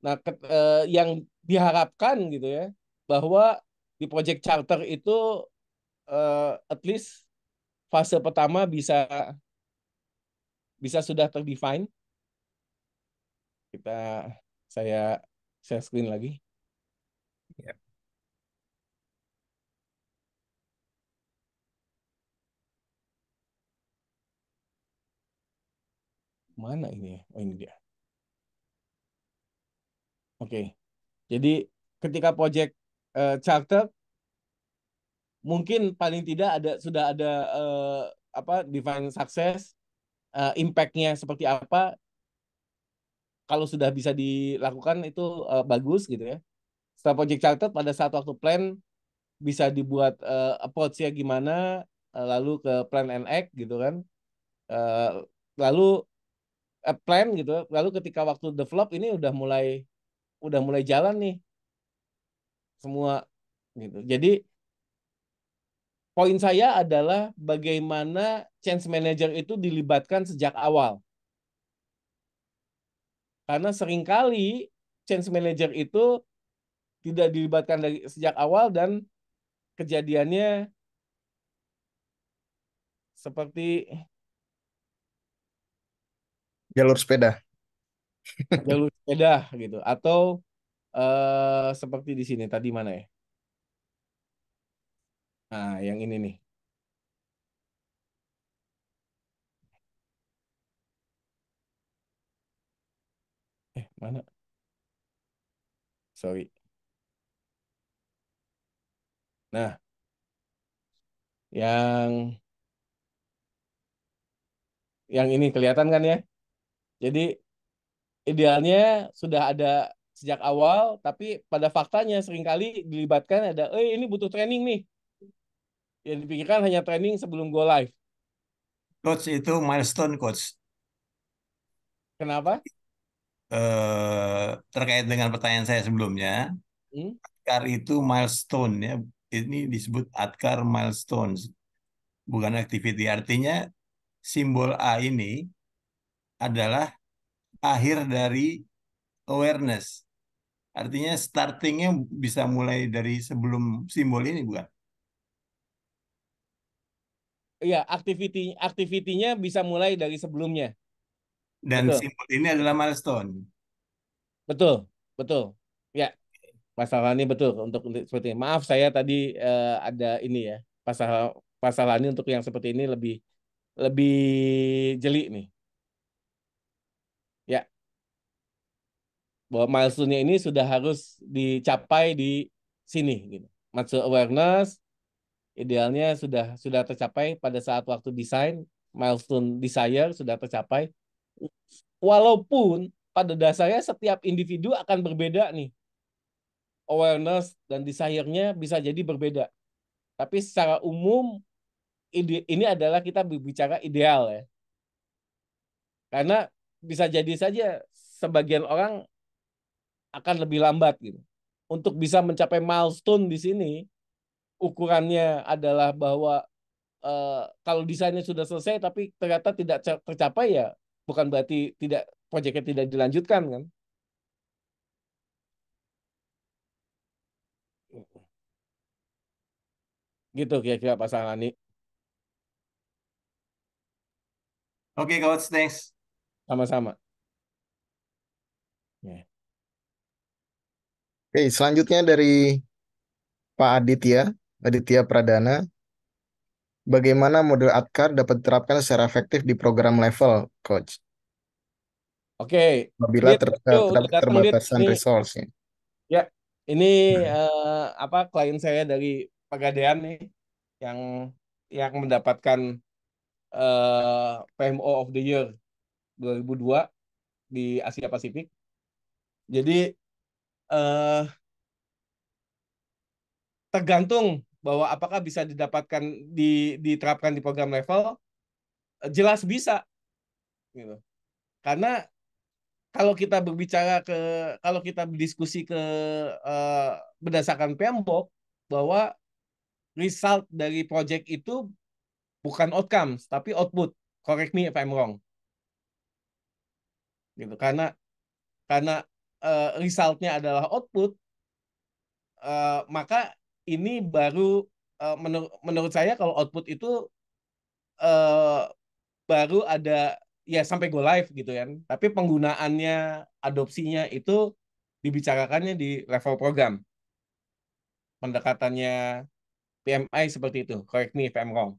nah ke, eh, yang diharapkan gitu ya bahwa di project charter itu eh, at least fase pertama bisa bisa sudah terdefine kita saya saya screen lagi ya. mana ini ya? Oh ini dia. Oke. Jadi ketika project uh, charter mungkin paling tidak ada sudah ada uh, apa define sukses uh, eh, impact-nya seperti apa kalau sudah bisa dilakukan itu uh, bagus gitu ya. Setelah project charter pada saat waktu plan bisa dibuat uh, approach-nya gimana uh, lalu ke plan and act gitu kan. Uh, lalu uh, plan gitu lalu ketika waktu develop ini udah mulai udah mulai jalan nih semua gitu. Jadi poin saya adalah bagaimana change manager itu dilibatkan sejak awal. Karena seringkali change manager itu tidak dilibatkan dari sejak awal dan kejadiannya seperti jalur sepeda jalur sepeda gitu atau uh, seperti di sini tadi mana ya? Nah, yang ini nih. Eh, mana? Sorry. Nah, yang yang ini kelihatan kan ya? Jadi idealnya sudah ada sejak awal, tapi pada faktanya seringkali dilibatkan ada, eh ini butuh training nih. Yang dipikirkan hanya training sebelum go live. Coach itu milestone coach. Kenapa? Eh, terkait dengan pertanyaan saya sebelumnya, hmm? Adkar itu milestone ya. Ini disebut Adkar milestone bukan activity. Artinya simbol A ini adalah akhir dari awareness. Artinya startingnya bisa mulai dari sebelum simbol ini, bukan? Iya, activity aktivitinya bisa mulai dari sebelumnya. Dan betul. simbol ini adalah milestone. Betul, betul. Ya, masalah ini betul untuk, seperti ini. Maaf saya tadi uh, ada ini ya pasal pasal ini untuk yang seperti ini lebih lebih jeli nih. bahwa milestone-nya ini sudah harus dicapai di sini gitu. Maksud awareness idealnya sudah sudah tercapai pada saat waktu desain milestone desire sudah tercapai walaupun pada dasarnya setiap individu akan berbeda nih awareness dan desire-nya bisa jadi berbeda tapi secara umum ide, ini adalah kita berbicara ideal ya karena bisa jadi saja sebagian orang akan lebih lambat gitu. Untuk bisa mencapai milestone di sini ukurannya adalah bahwa uh, kalau desainnya sudah selesai tapi ternyata tidak tercapai ya bukan berarti tidak proyeknya tidak dilanjutkan kan. Gitu kira-kira Pak Sangani. Oke, okay, coach, thanks. Sama-sama. Oke, selanjutnya dari Pak Aditya, Aditya Pradana. Bagaimana model ADKAR dapat diterapkan secara efektif di program level, Coach? Oke. bila ter terdapat terbatasan resource. Ya, ini uh, apa klien saya dari Pegadaian nih yang yang mendapatkan uh, eh, PMO of the Year 2002 di Asia Pasifik. Jadi eh, tergantung bahwa apakah bisa didapatkan di, diterapkan di program level eh, jelas bisa gitu karena kalau kita berbicara ke kalau kita berdiskusi ke eh, berdasarkan pembok bahwa result dari project itu bukan outcomes tapi output correct me if I'm wrong gitu karena karena uh, resultnya adalah output, uh, maka ini baru uh, menur menurut saya kalau output itu uh, baru ada ya sampai go live gitu kan. Tapi penggunaannya, adopsinya itu dibicarakannya di level program. Pendekatannya PMI seperti itu. Correct me if I'm wrong.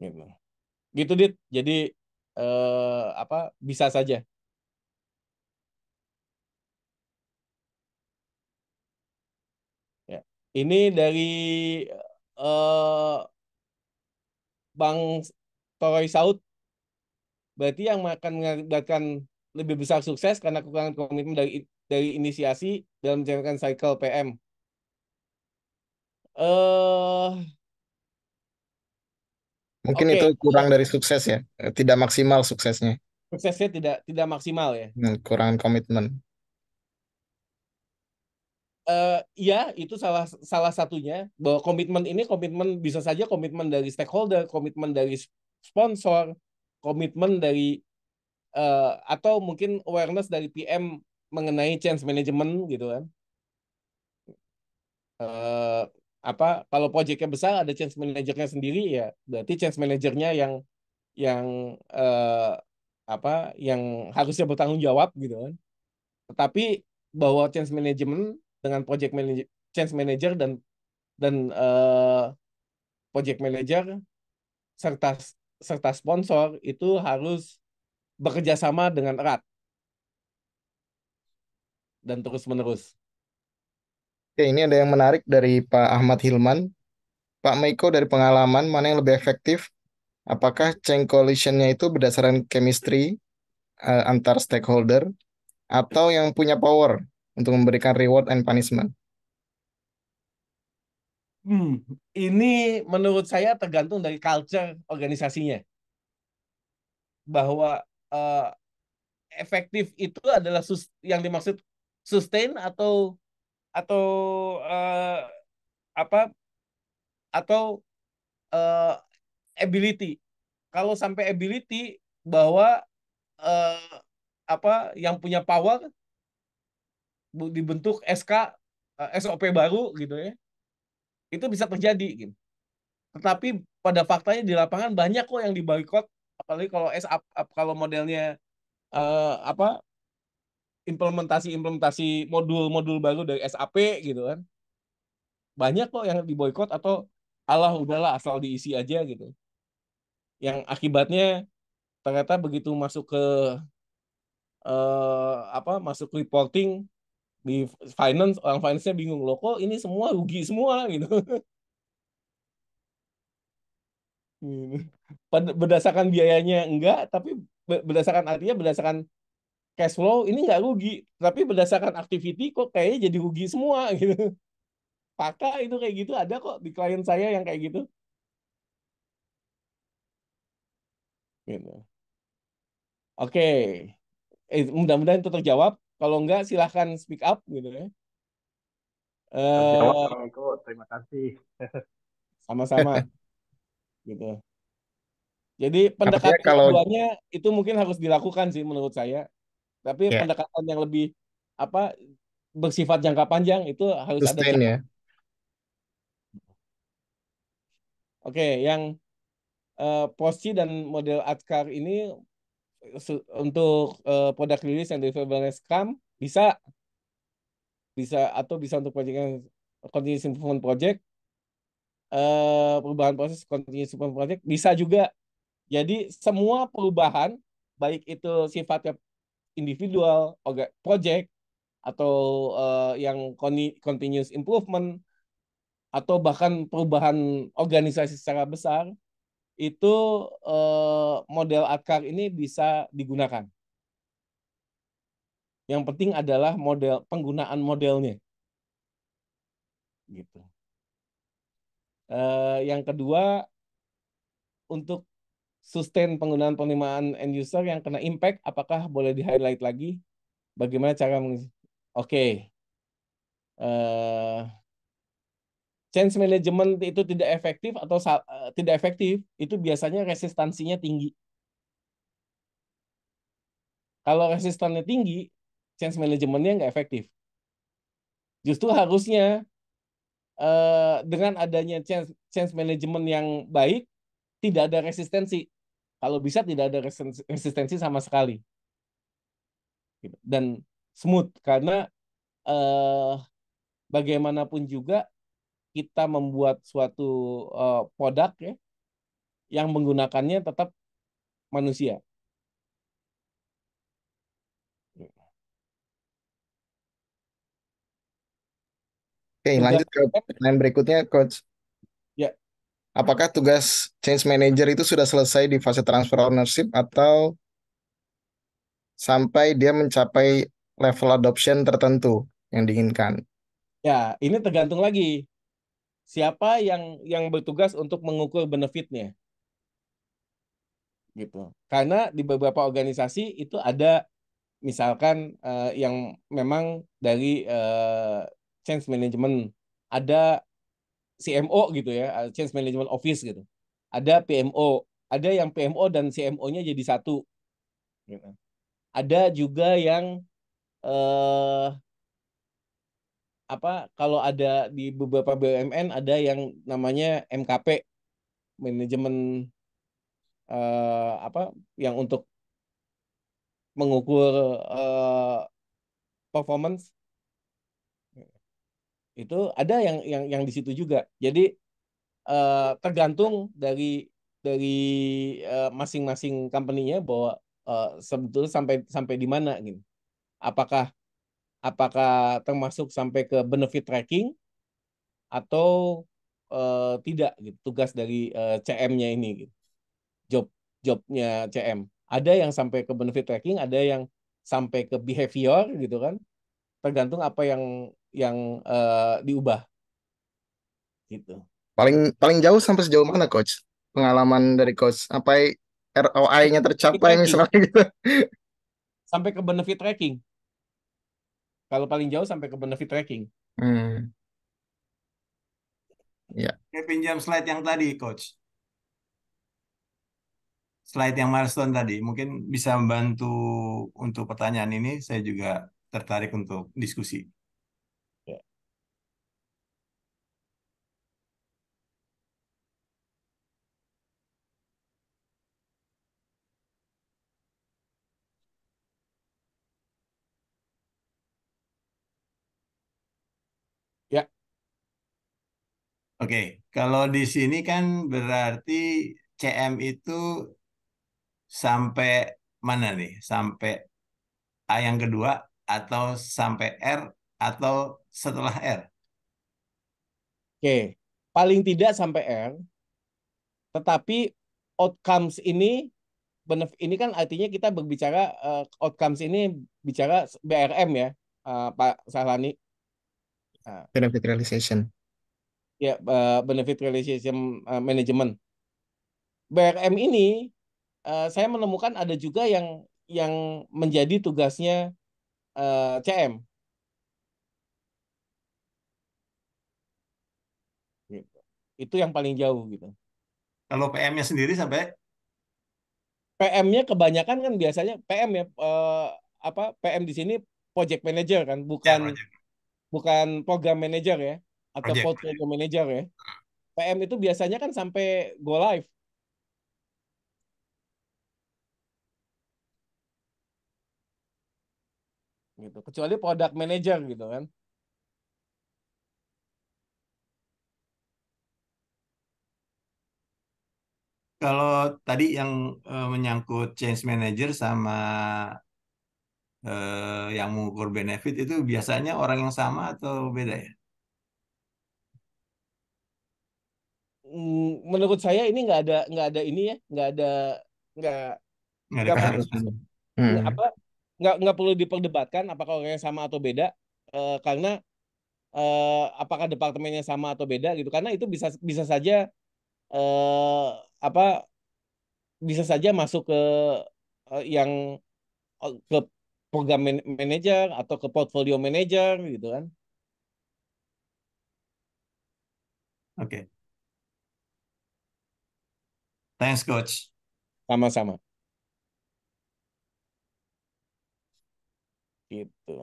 Gitu. Gitu, Dit. Jadi eh, apa bisa saja ya ini dari eh, Bang Toroy Saud berarti yang akan mengadakan lebih besar sukses karena kekurangan komitmen dari dari inisiasi dalam menjalankan cycle PM. Eh, Mungkin okay. itu kurang dari sukses ya, eh, tidak maksimal suksesnya. Suksesnya tidak tidak maksimal ya. Hmm, kurang komitmen. Uh, ya, itu salah salah satunya bahwa komitmen ini komitmen bisa saja komitmen dari stakeholder, komitmen dari sponsor, komitmen dari uh, atau mungkin awareness dari PM mengenai change management gitu kan. Uh, apa kalau proyeknya besar ada change manajernya sendiri ya berarti change manajernya yang yang eh, apa yang harusnya bertanggung jawab gitu kan tetapi bahwa change management dengan project manager change manager dan dan eh, project manager serta serta sponsor itu harus bekerja sama dengan erat dan terus menerus Oke, ini ada yang menarik dari Pak Ahmad Hilman. Pak Meiko dari pengalaman, mana yang lebih efektif? Apakah chain coalition-nya itu berdasarkan chemistry uh, antar stakeholder atau yang punya power untuk memberikan reward and punishment? Hmm, ini menurut saya tergantung dari culture organisasinya. Bahwa uh, efektif itu adalah yang dimaksud sustain atau atau uh, apa atau uh, ability. Kalau sampai ability bahwa uh, apa yang punya power dibentuk SK uh, SOP baru gitu ya. Itu bisa terjadi gitu. Tetapi pada faktanya di lapangan banyak kok yang dibalikot apalagi kalau S kalau modelnya uh, apa implementasi-implementasi modul-modul baru dari SAP gitu kan. Banyak kok yang diboykot atau Allah udahlah asal diisi aja gitu. Yang akibatnya ternyata begitu masuk ke eh, apa masuk reporting di finance orang finance-nya bingung loh kok ini semua rugi semua gitu. [LAUGHS] gitu. Berdasarkan biayanya enggak, tapi berdasarkan artinya berdasarkan cash flow ini nggak rugi tapi berdasarkan activity kok kayaknya jadi rugi semua [LAUGHS] gitu Pakai itu kayak gitu ada kok di klien saya yang kayak gitu gitu oke okay. eh, mudah-mudahan itu terjawab kalau enggak silahkan speak up gitu ya eh, terima kasih [LAUGHS] sama-sama gitu jadi pendekatan keduanya itu mungkin harus dilakukan sih menurut saya tapi yeah. pendekatan yang lebih apa bersifat jangka panjang itu harus Sustain, ada. Ya. Oke, yang uh, eh, posisi dan model Atkar ini untuk uh, produk rilis yang deliverable Scrum bisa bisa atau bisa untuk project yang continuous improvement project uh, perubahan proses continuous improvement project bisa juga jadi semua perubahan baik itu sifatnya individual, project, atau uh, yang continuous improvement, atau bahkan perubahan organisasi secara besar, itu uh, model akar ini bisa digunakan. Yang penting adalah model penggunaan modelnya. Gitu. Uh, yang kedua untuk sustain penggunaan penerimaan end user yang kena impact apakah boleh di highlight lagi bagaimana cara meng oke okay. uh, eh, change management itu tidak efektif atau uh, tidak efektif itu biasanya resistansinya tinggi kalau resistannya tinggi change managementnya nggak efektif justru harusnya uh, dengan adanya change, change management yang baik, tidak ada resistensi kalau bisa tidak ada resistensi sama sekali gitu. dan smooth karena eh, bagaimanapun juga kita membuat suatu eh, produk ya yang menggunakannya tetap manusia Oke, lanjut ke pertanyaan berikutnya, Coach apakah tugas change manager itu sudah selesai di fase transfer ownership atau sampai dia mencapai level adoption tertentu yang diinginkan. Ya, ini tergantung lagi siapa yang yang bertugas untuk mengukur benefitnya. Gitu. Karena di beberapa organisasi itu ada misalkan uh, yang memang dari uh, change management, ada CMO gitu ya, uh, Change Management Office gitu. Ada PMO, ada yang PMO dan CMO-nya jadi satu. Gitu. Ada juga yang eh, apa kalau ada di beberapa BUMN ada yang namanya MKP, manajemen eh, apa yang untuk mengukur eh performance itu ada yang yang yang di situ juga jadi uh, tergantung dari dari uh, masing-masing company-nya bahwa uh, sebetulnya sampai sampai di mana gitu apakah apakah termasuk sampai ke benefit tracking atau uh, tidak gitu tugas dari uh, CM-nya ini gitu job jobnya CM ada yang sampai ke benefit tracking ada yang sampai ke behavior gitu kan tergantung apa yang yang uh, diubah gitu paling paling jauh sampai sejauh mana coach pengalaman dari coach apa ROI-nya tercapai misalnya gitu sampai ke benefit tracking kalau paling jauh sampai ke benefit tracking hmm. ya yeah. pinjam slide yang tadi coach slide yang milestone tadi mungkin bisa membantu untuk pertanyaan ini saya juga tertarik untuk diskusi. Ya. okay. Ya. Oke, kalau di sini kan berarti CM itu sampai mana nih? Sampai A yang kedua atau sampai R atau setelah R? Oke, paling tidak sampai R. Tetapi outcomes ini benefit ini kan artinya kita berbicara uh, outcomes ini bicara BRM ya, uh, Pak Sahlani. Uh, benefit realization. Ya, uh, benefit realization uh, management. BRM ini uh, saya menemukan ada juga yang yang menjadi tugasnya uh, eh, CM. Itu yang paling jauh gitu. Kalau PM-nya sendiri sampai PM-nya kebanyakan kan biasanya PM ya uh, apa PM di sini project manager kan bukan ya, bukan program manager ya atau project. portfolio manager ya. PM itu biasanya kan sampai go live gitu kecuali product manager gitu kan kalau tadi yang uh, menyangkut change manager sama uh, yang mengukur benefit itu biasanya orang yang sama atau beda ya? Hmm, menurut saya ini nggak ada nggak ada ini ya nggak ada nggak nggak ada hmm. apa nggak nggak perlu diperdebatkan apakah orangnya sama atau beda uh, karena uh, apakah departemennya sama atau beda gitu karena itu bisa bisa saja uh, apa bisa saja masuk ke uh, yang ke program man manager atau ke portfolio manager gitu kan oke okay. thanks coach sama-sama Gitu.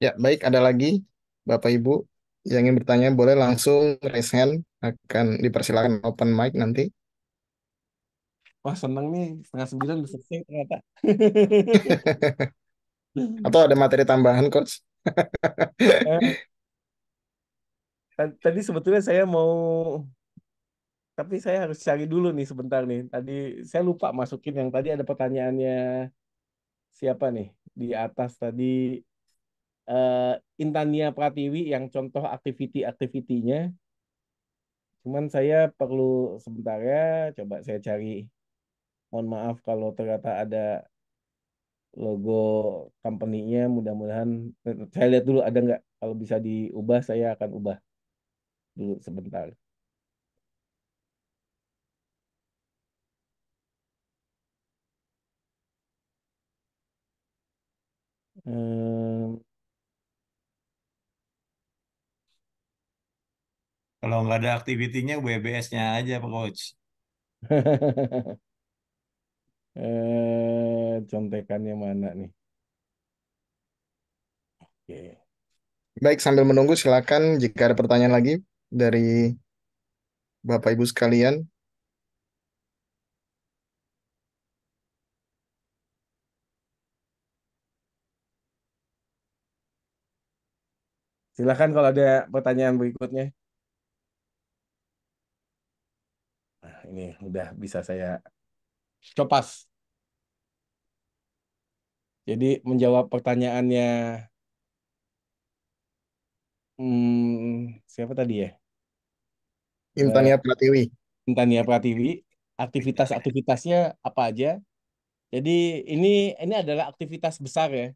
Ya, baik. Ada lagi, Bapak Ibu, yang ingin bertanya, boleh langsung raise hand. Akan dipersilakan open mic nanti. Wah, seneng nih. Setengah sembilan sih ternyata. [LAUGHS] Atau ada materi tambahan, Coach? Eh, tadi sebetulnya saya mau tapi saya harus cari dulu nih sebentar nih. Tadi saya lupa masukin yang tadi ada pertanyaannya siapa nih di atas tadi uh, Intania Pratiwi yang contoh aktiviti-aktivitinya. Cuman saya perlu sebentar ya, coba saya cari. Mohon maaf kalau ternyata ada logo company-nya, mudah-mudahan saya lihat dulu ada nggak. Kalau bisa diubah, saya akan ubah dulu sebentar. Hmm. Kalau nggak ada aktivitinya WBS-nya aja Pak Coach. [LAUGHS] eh, contekannya mana nih? Oke. Okay. Baik, sambil menunggu silakan jika ada pertanyaan lagi dari Bapak Ibu sekalian. Silakan kalau ada pertanyaan berikutnya. ini udah bisa saya copas. Jadi menjawab pertanyaannya hmm, siapa tadi ya? Intania eh, Pratiwi. Intania Pratiwi, aktivitas-aktivitasnya apa aja? Jadi ini ini adalah aktivitas besar ya.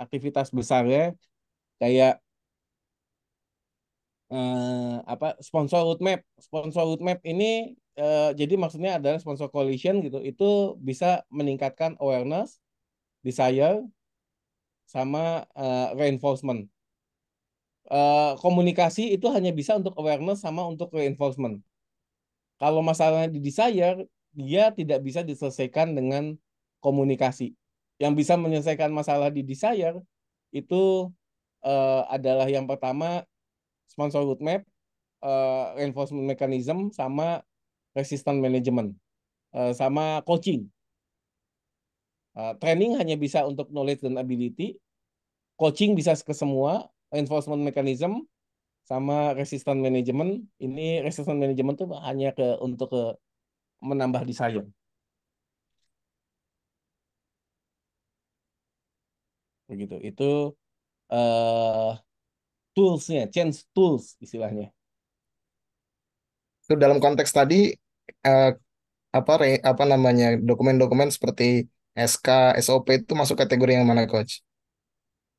Aktivitas besar ya kayak eh, apa sponsor roadmap. Sponsor roadmap ini eh, jadi maksudnya adalah sponsor coalition gitu itu bisa meningkatkan awareness, desire, sama uh, reinforcement. Uh, komunikasi itu hanya bisa untuk awareness sama untuk reinforcement. Kalau masalahnya di desire, dia tidak bisa diselesaikan dengan komunikasi. Yang bisa menyelesaikan masalah di desire itu uh, adalah yang pertama sponsor roadmap, uh, reinforcement mechanism, sama Resistant management uh, sama coaching. Uh, training hanya bisa untuk knowledge dan ability, coaching bisa ke semua, enforcement mechanism sama Resistant management. Ini Resistant management tuh hanya ke untuk ke menambah desain. Begitu. Itu uh, toolsnya, change tools istilahnya. Itu dalam konteks tadi eh, apa re, apa namanya dokumen-dokumen seperti SK, SOP itu masuk kategori yang mana, Coach?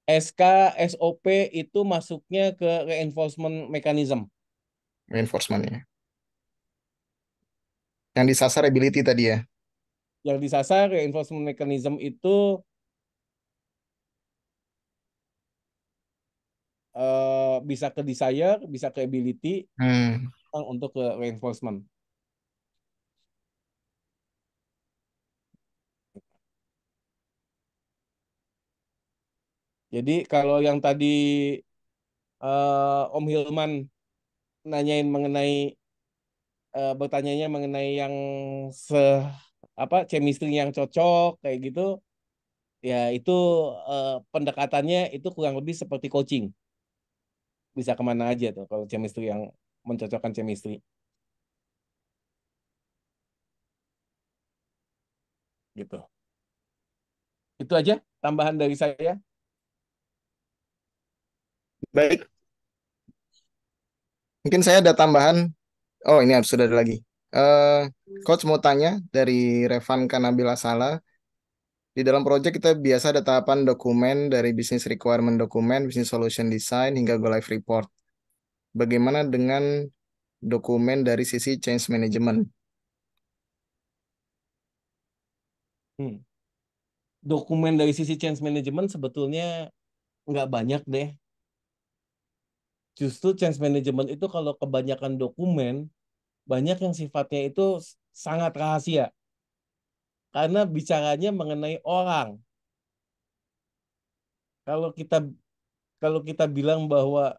SK, SOP itu masuknya ke reinforcement mechanism. Reinforcementnya? Yang disasar ability tadi ya. Yang disasar reinforcement mechanism itu uh, bisa ke desire, bisa ke ability, hmm. untuk ke reinforcement. Jadi kalau yang tadi uh, Om Hilman nanyain mengenai uh, bertanyanya mengenai yang se apa chemistry yang cocok kayak gitu ya itu uh, pendekatannya itu kurang lebih seperti coaching bisa kemana aja tuh kalau chemistry yang mencocokkan chemistry gitu itu aja tambahan dari saya Baik. Mungkin saya ada tambahan. Oh, ini harus sudah ada lagi. Uh, Coach mau tanya dari Revan Kanabila salah Di dalam proyek kita biasa ada tahapan dokumen dari bisnis requirement dokumen, bisnis solution design, hingga go live report. Bagaimana dengan dokumen dari sisi change management? Hmm. Dokumen dari sisi change management sebetulnya nggak banyak deh justru change management itu kalau kebanyakan dokumen banyak yang sifatnya itu sangat rahasia karena bicaranya mengenai orang kalau kita kalau kita bilang bahwa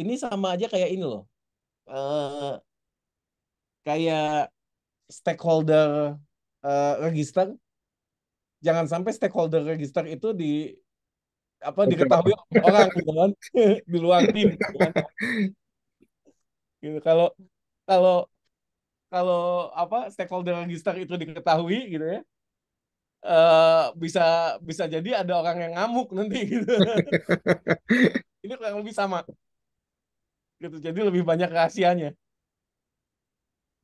ini sama aja kayak ini loh uh, kayak stakeholder uh, register jangan sampai stakeholder register itu di apa diketahui orang gitu kan [LAUGHS] di luar tim gitu, kan. gitu, kalau kalau kalau apa stakeholder register itu diketahui gitu ya uh, bisa bisa jadi ada orang yang ngamuk nanti gitu [LAUGHS] ini kurang lebih sama gitu jadi lebih banyak rahasianya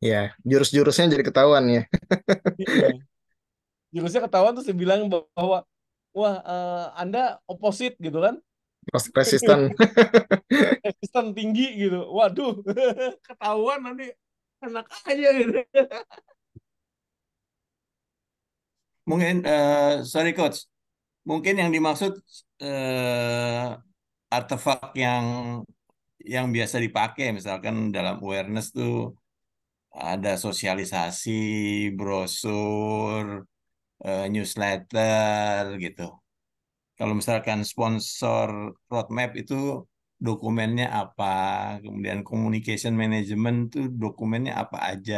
ya jurus-jurusnya jadi ketahuan ya iya. jurusnya ketahuan terus dibilang bahwa wah uh, Anda oposit gitu kan? Resisten. [LAUGHS] Resisten tinggi gitu. Waduh, [LAUGHS] ketahuan nanti enak aja gitu. Mungkin uh, sorry coach. Mungkin yang dimaksud uh, artefak yang yang biasa dipakai misalkan dalam awareness tuh ada sosialisasi brosur uh, newsletter gitu. Kalau misalkan sponsor roadmap itu dokumennya apa, kemudian communication management itu dokumennya apa aja.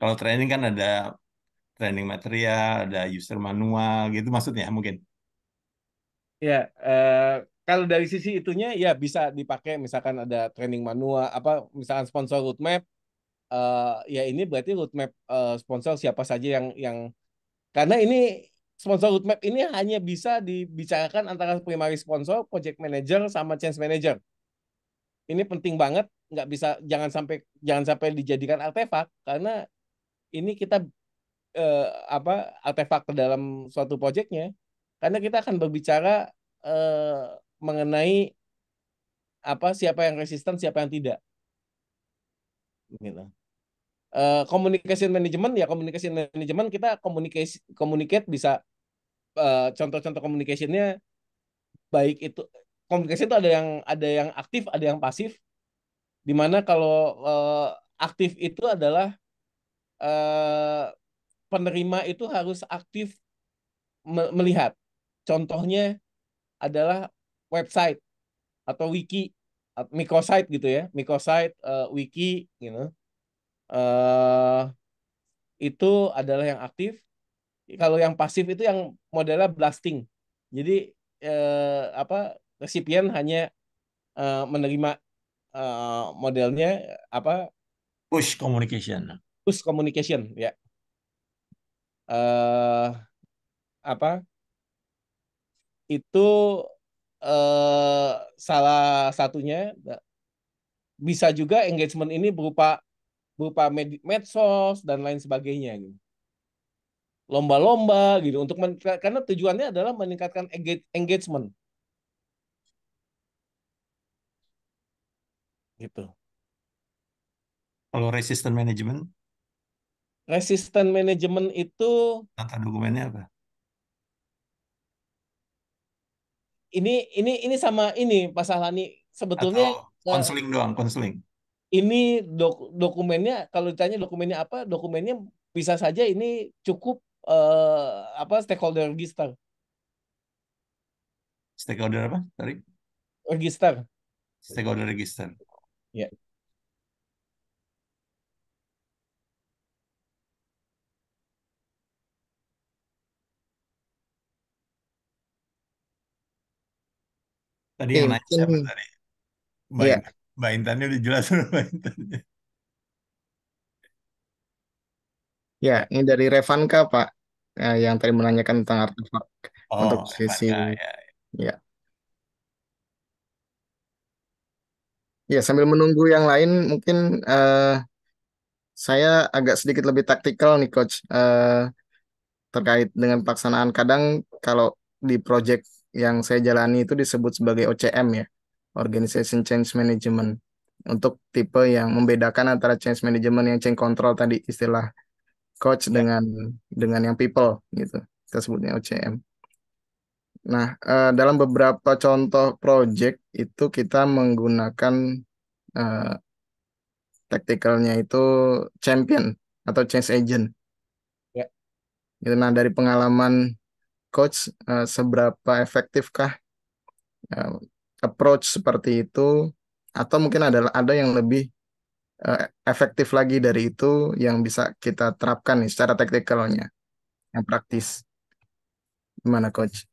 Kalau training kan ada training material, ada user manual gitu maksudnya mungkin. Ya, uh, kalau dari sisi itunya ya bisa dipakai misalkan ada training manual apa misalkan sponsor roadmap uh, ya ini berarti roadmap uh, sponsor siapa saja yang yang karena ini sponsor roadmap ini hanya bisa dibicarakan antara primary sponsor, project manager, sama change manager. Ini penting banget, nggak bisa jangan sampai jangan sampai dijadikan artefak karena ini kita eh, apa artefak ke dalam suatu projectnya karena kita akan berbicara eh, mengenai apa siapa yang resisten siapa yang tidak gitu uh, communication management ya communication management kita komunikasi communicate bisa uh, contoh-contoh communicationnya baik itu komunikasi itu ada yang ada yang aktif ada yang pasif dimana kalau uh, aktif itu adalah uh, penerima itu harus aktif me melihat contohnya adalah website atau wiki microsite gitu ya microsite uh, wiki gitu you know uh, itu adalah yang aktif. Kalau yang pasif itu yang modelnya blasting. Jadi uh, apa resipien hanya uh, menerima uh, modelnya apa push communication. Push communication ya. Uh, apa itu uh, salah satunya bisa juga engagement ini berupa berupa med medsos dan lain sebagainya gitu. Lomba-lomba gitu untuk karena tujuannya adalah meningkatkan engage engagement. Gitu. Kalau resistant management? Resistant management itu tata dokumennya apa? Ini ini ini sama ini Pak Sahlani sebetulnya konseling doang, konseling ini dok dokumennya kalau ditanya dokumennya apa dokumennya bisa saja ini cukup uh, apa stakeholder register stakeholder apa tadi register stakeholder register ya tadi yang nanya siapa tadi ya. baik yeah. Mbak Intannya udah jelas [LAUGHS] Mbak Intannya. Ya, ini dari Revanka, Pak, ya, yang tadi menanyakan tentang artefak Oh, untuk sesi Ya, ya. Ya. Ya, sambil menunggu yang lain, mungkin eh, saya agak sedikit lebih taktikal nih, Coach. Eh, terkait dengan pelaksanaan, kadang kalau di proyek yang saya jalani itu disebut sebagai OCM ya organization change management untuk tipe yang membedakan antara change management yang change control tadi istilah coach yeah. dengan dengan yang people gitu kita sebutnya OCM. Nah uh, dalam beberapa contoh project itu kita menggunakan uh, tacticalnya itu champion atau change agent. Ya. Yeah. Gitu. Nah dari pengalaman coach uh, seberapa efektifkah uh, approach seperti itu atau mungkin ada ada yang lebih uh, efektif lagi dari itu yang bisa kita terapkan nih secara teknikalnya yang praktis gimana coach?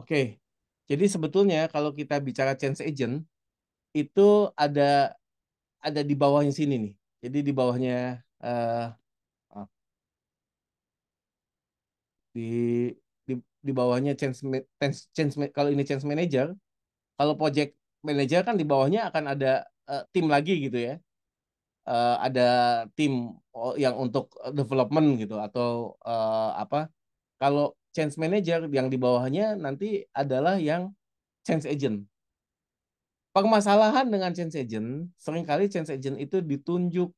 Oke, jadi sebetulnya kalau kita bicara change agent itu ada ada di bawahnya sini nih. Jadi di bawahnya uh, di di bawahnya change, change, kalau ini change manager, kalau project manager kan di bawahnya akan ada uh, tim lagi gitu ya. Uh, ada tim oh, yang untuk development gitu atau uh, apa? Kalau change manager yang di bawahnya nanti adalah yang change agent. Permasalahan dengan change agent, seringkali change agent itu ditunjuk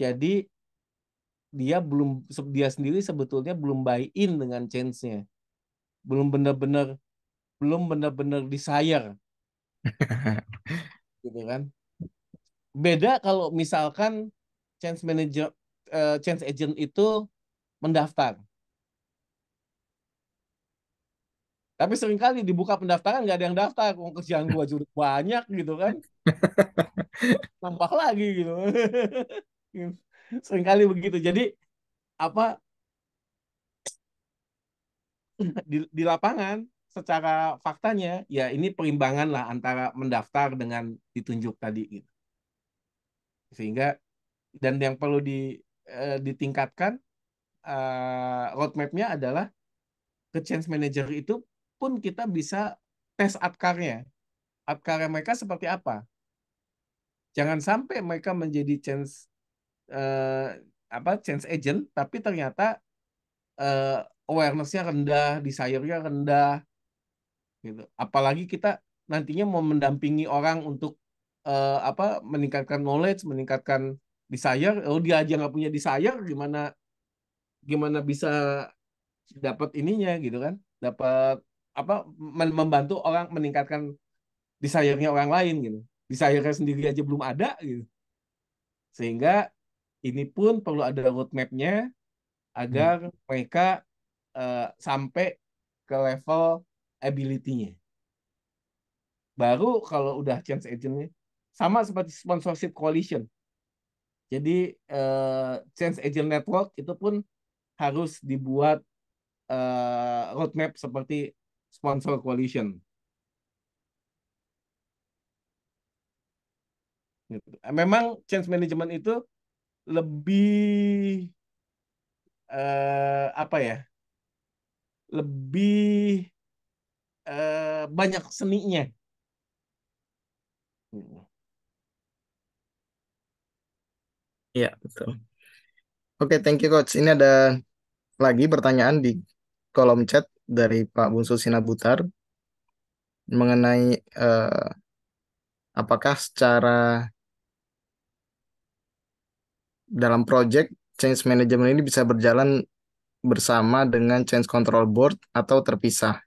jadi dia belum dia sendiri sebetulnya belum buy in dengan chance nya Belum benar-benar belum benar-benar desire. [LAUGHS] gitu kan. Beda kalau misalkan chance manager uh, change agent itu mendaftar. Tapi seringkali dibuka pendaftaran nggak ada yang daftar, uang kerjaan gua juga banyak gitu kan. [LAUGHS] tambah lagi gitu. [LAUGHS] gitu. [LAUGHS] seringkali begitu jadi apa [LAUGHS] di, di lapangan secara faktanya ya ini perimbangan lah antara mendaftar dengan ditunjuk tadi gitu sehingga dan yang perlu di uh, ditingkatkan uh, roadmapnya adalah ke change manager itu pun kita bisa tes atkarnya atkarnya mereka seperti apa jangan sampai mereka menjadi change uh, apa change agent tapi ternyata uh, awarenessnya rendah, desire-nya rendah gitu. Apalagi kita nantinya mau mendampingi orang untuk uh, apa meningkatkan knowledge, meningkatkan desire, oh dia aja nggak punya desire gimana gimana bisa dapat ininya gitu kan? Dapat apa membantu orang meningkatkan desire-nya orang lain gitu. Desire-nya sendiri aja belum ada gitu. Sehingga ini pun perlu ada roadmapnya agar hmm. mereka uh, sampai ke level ability-nya. Baru kalau udah chance agent-nya, sama seperti sponsorship coalition. Jadi uh, chance agent network itu pun harus dibuat uh, roadmap seperti sponsor coalition. Gitu. Memang change management itu lebih uh, apa ya? Lebih uh, banyak seninya. ya betul. Oke, thank you coach. Ini ada lagi pertanyaan di kolom chat dari Pak Bungsu Sinabutar mengenai uh, apakah secara dalam project change management ini bisa berjalan bersama dengan change control board atau terpisah.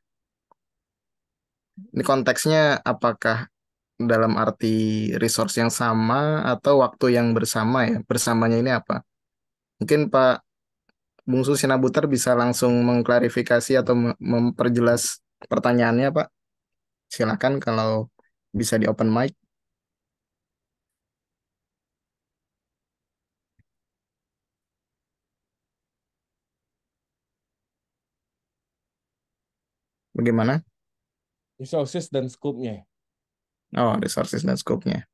Ini konteksnya apakah dalam arti resource yang sama atau waktu yang bersama ya? Bersamanya ini apa? Mungkin Pak Bungsu Sinabutar bisa langsung mengklarifikasi atau memperjelas pertanyaannya Pak. Silakan kalau bisa di open mic. Bagaimana? Resources dan scope-nya. Oh, resources dan scope-nya.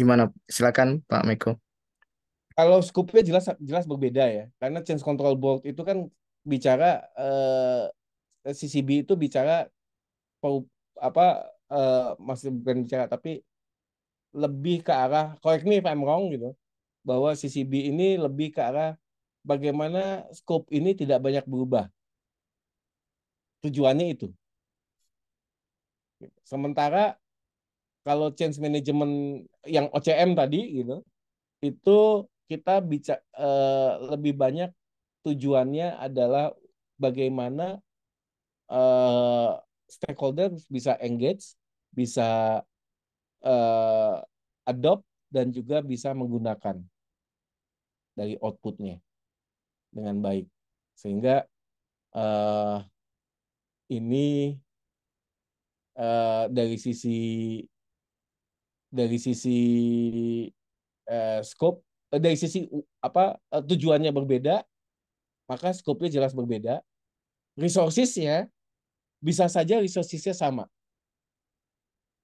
Gimana? Silakan Pak Meko. Kalau scope-nya jelas jelas berbeda ya. Karena change control board itu kan bicara eh, eh CCB itu bicara apa eh, masih bukan bicara tapi lebih ke arah correct me if I'm wrong gitu bahwa CCB ini lebih ke arah bagaimana scope ini tidak banyak berubah tujuannya itu. Sementara kalau change management yang OCM tadi gitu, itu kita bicara eh, lebih banyak tujuannya adalah bagaimana eh, stakeholder bisa engage, bisa eh, adopt dan juga bisa menggunakan dari outputnya dengan baik sehingga uh, ini uh, dari sisi dari sisi uh, scope uh, dari sisi uh, apa uh, tujuannya berbeda maka scope-nya jelas berbeda resourcesnya bisa saja resourcesnya sama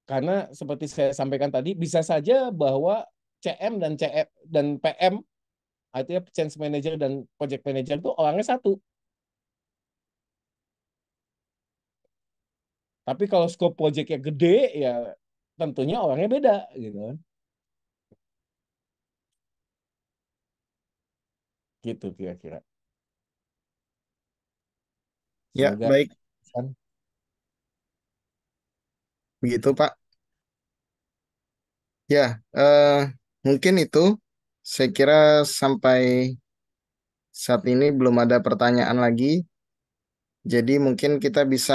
karena seperti saya sampaikan tadi bisa saja bahwa CM dan CF dan PM artinya change manager dan project manager itu orangnya satu Tapi kalau scope projectnya gede ya tentunya orangnya beda gitu kan. Gitu kira-kira. Ya, baik. Kan. Begitu, Pak. Ya, uh, mungkin itu saya kira sampai saat ini belum ada pertanyaan lagi. Jadi mungkin kita bisa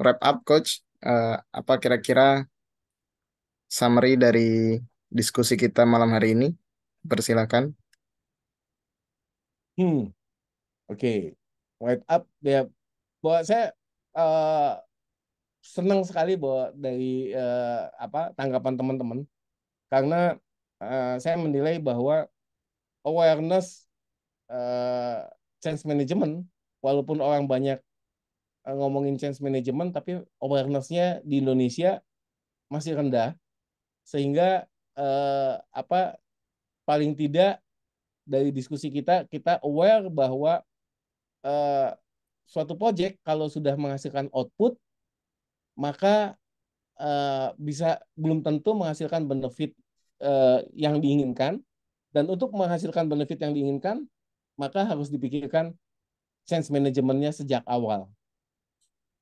wrap up coach uh, apa kira-kira summary dari diskusi kita malam hari ini persilakan hmm oke okay. wrap up ya bahwa saya uh, senang sekali bahwa dari uh, apa tanggapan teman-teman karena uh, saya menilai bahwa awareness uh, change management walaupun orang banyak Eh, ngomongin change management tapi awarenessnya di Indonesia masih rendah sehingga eh, apa paling tidak dari diskusi kita kita aware bahwa eh, suatu project kalau sudah menghasilkan output maka eh, bisa belum tentu menghasilkan benefit eh, yang diinginkan dan untuk menghasilkan benefit yang diinginkan maka harus dipikirkan change manajemennya sejak awal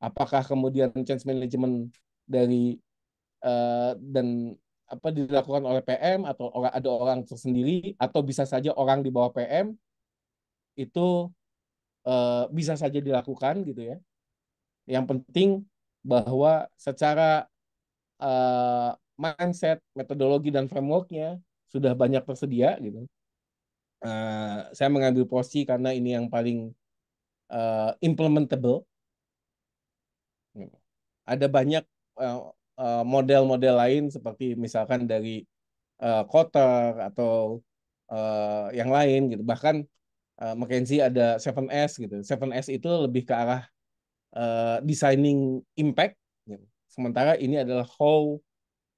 apakah kemudian change management dari uh, dan apa dilakukan oleh PM atau orang ada orang tersendiri atau bisa saja orang di bawah PM itu uh, bisa saja dilakukan gitu ya. Yang penting bahwa secara uh, mindset, metodologi dan frameworknya sudah banyak tersedia gitu. Uh, saya mengambil posisi karena ini yang paling uh, implementable ada banyak eh, eh, model-model lain seperti misalkan dari uh, eh, Kotter atau uh, yang lain gitu. Bahkan uh, McKenzie ada 7S gitu. 7S itu lebih ke arah uh, designing impact gitu. Sementara ini adalah how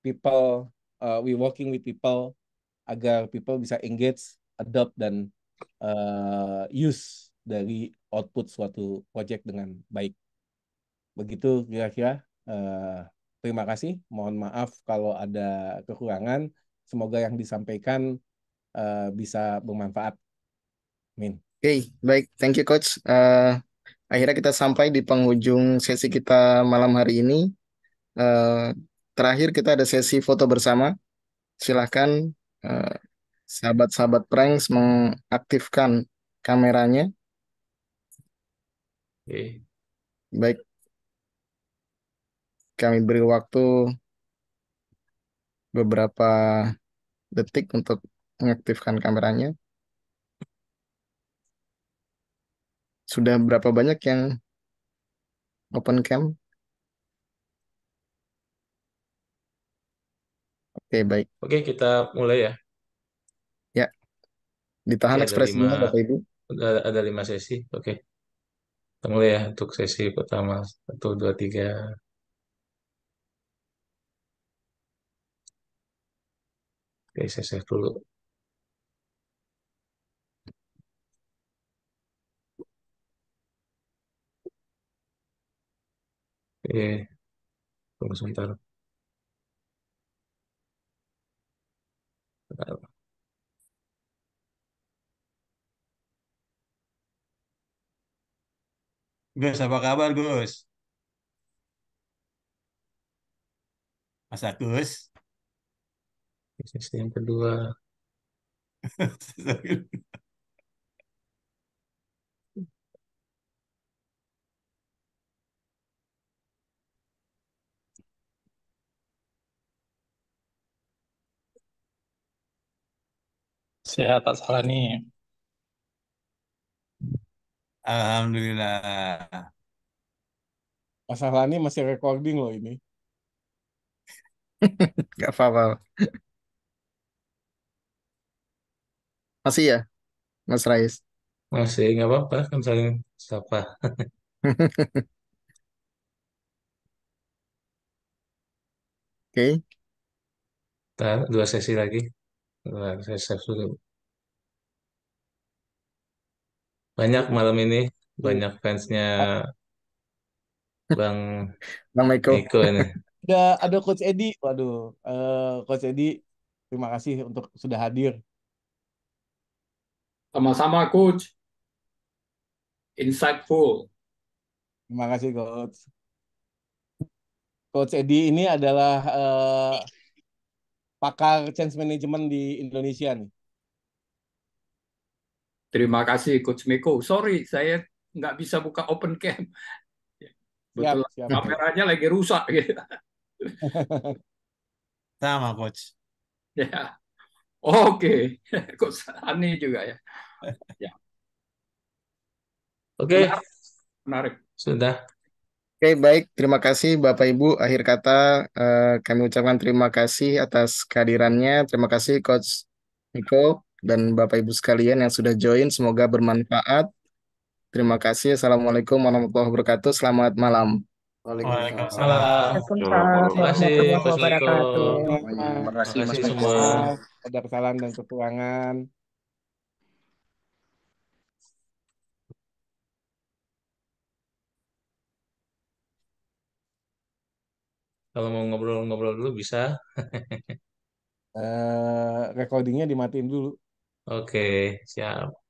people uh, we working with people agar people bisa engage, adopt dan uh, use dari output suatu project dengan baik begitu kira-kira uh, terima kasih mohon maaf kalau ada kekurangan semoga yang disampaikan uh, bisa bermanfaat Min oke okay, baik thank you coach uh, akhirnya kita sampai di penghujung sesi kita malam hari ini uh, terakhir kita ada sesi foto bersama silahkan uh, sahabat-sahabat pranks mengaktifkan kameranya. Oke. Okay. Baik, kami beri waktu beberapa detik untuk mengaktifkan kameranya. Sudah berapa banyak yang open cam? Oke, baik. Oke, kita mulai ya. Ya. Ditahan okay, ekspresinya, lima, Bapak Ibu. Ada, ada lima sesi. Oke. Kita mulai ya untuk sesi pertama. Satu, dua, tiga. Ese eh, es el todo. Eh, presentar. Claro. Gus, apa kabar Gus? Masa Gus? sesi yang kedua Sehat, tak salah nih. Alhamdulillah. ini masih recording loh ini. [LAUGHS] Gak apa-apa. Masih ya, Mas Rais? Masih nggak apa-apa kan saling sapa. [LAUGHS] Oke. Bentar, dua sesi lagi. Dua saya save dulu. Banyak malam ini, banyak fansnya Bang [LAUGHS] Bang Michael. ini. Ada ada Coach Edi. Waduh, uh, Coach Edi, terima kasih untuk sudah hadir. Sama-sama, Coach. Insightful. Terima kasih, Coach. Coach Edi ini adalah uh, pakar change management di Indonesia nih. Terima kasih Coach meko Sorry, saya nggak bisa buka open camp Betul, siap, siap. kameranya lagi rusak. Gitu. [LAUGHS] Sama Coach. Ya. Oke, [LAUGHS] kok aneh juga ya. ya. Oke. Okay. Menarik. Sudah. Oke, okay, baik. Terima kasih Bapak Ibu. Akhir kata eh, kami ucapkan terima kasih atas kehadirannya. Terima kasih Coach Nico dan Bapak Ibu sekalian yang sudah join. Semoga bermanfaat. Terima kasih. Assalamualaikum warahmatullahi wabarakatuh. Selamat malam. Waalaikumsalam. Waalaikumsalam. Terima kasih. Terima kasih semua. Ada kesalahan dan kekurangan. Kalau mau ngobrol-ngobrol dulu bisa. [LAUGHS] Eh, recordingnya dimatiin dulu. Oke, siap.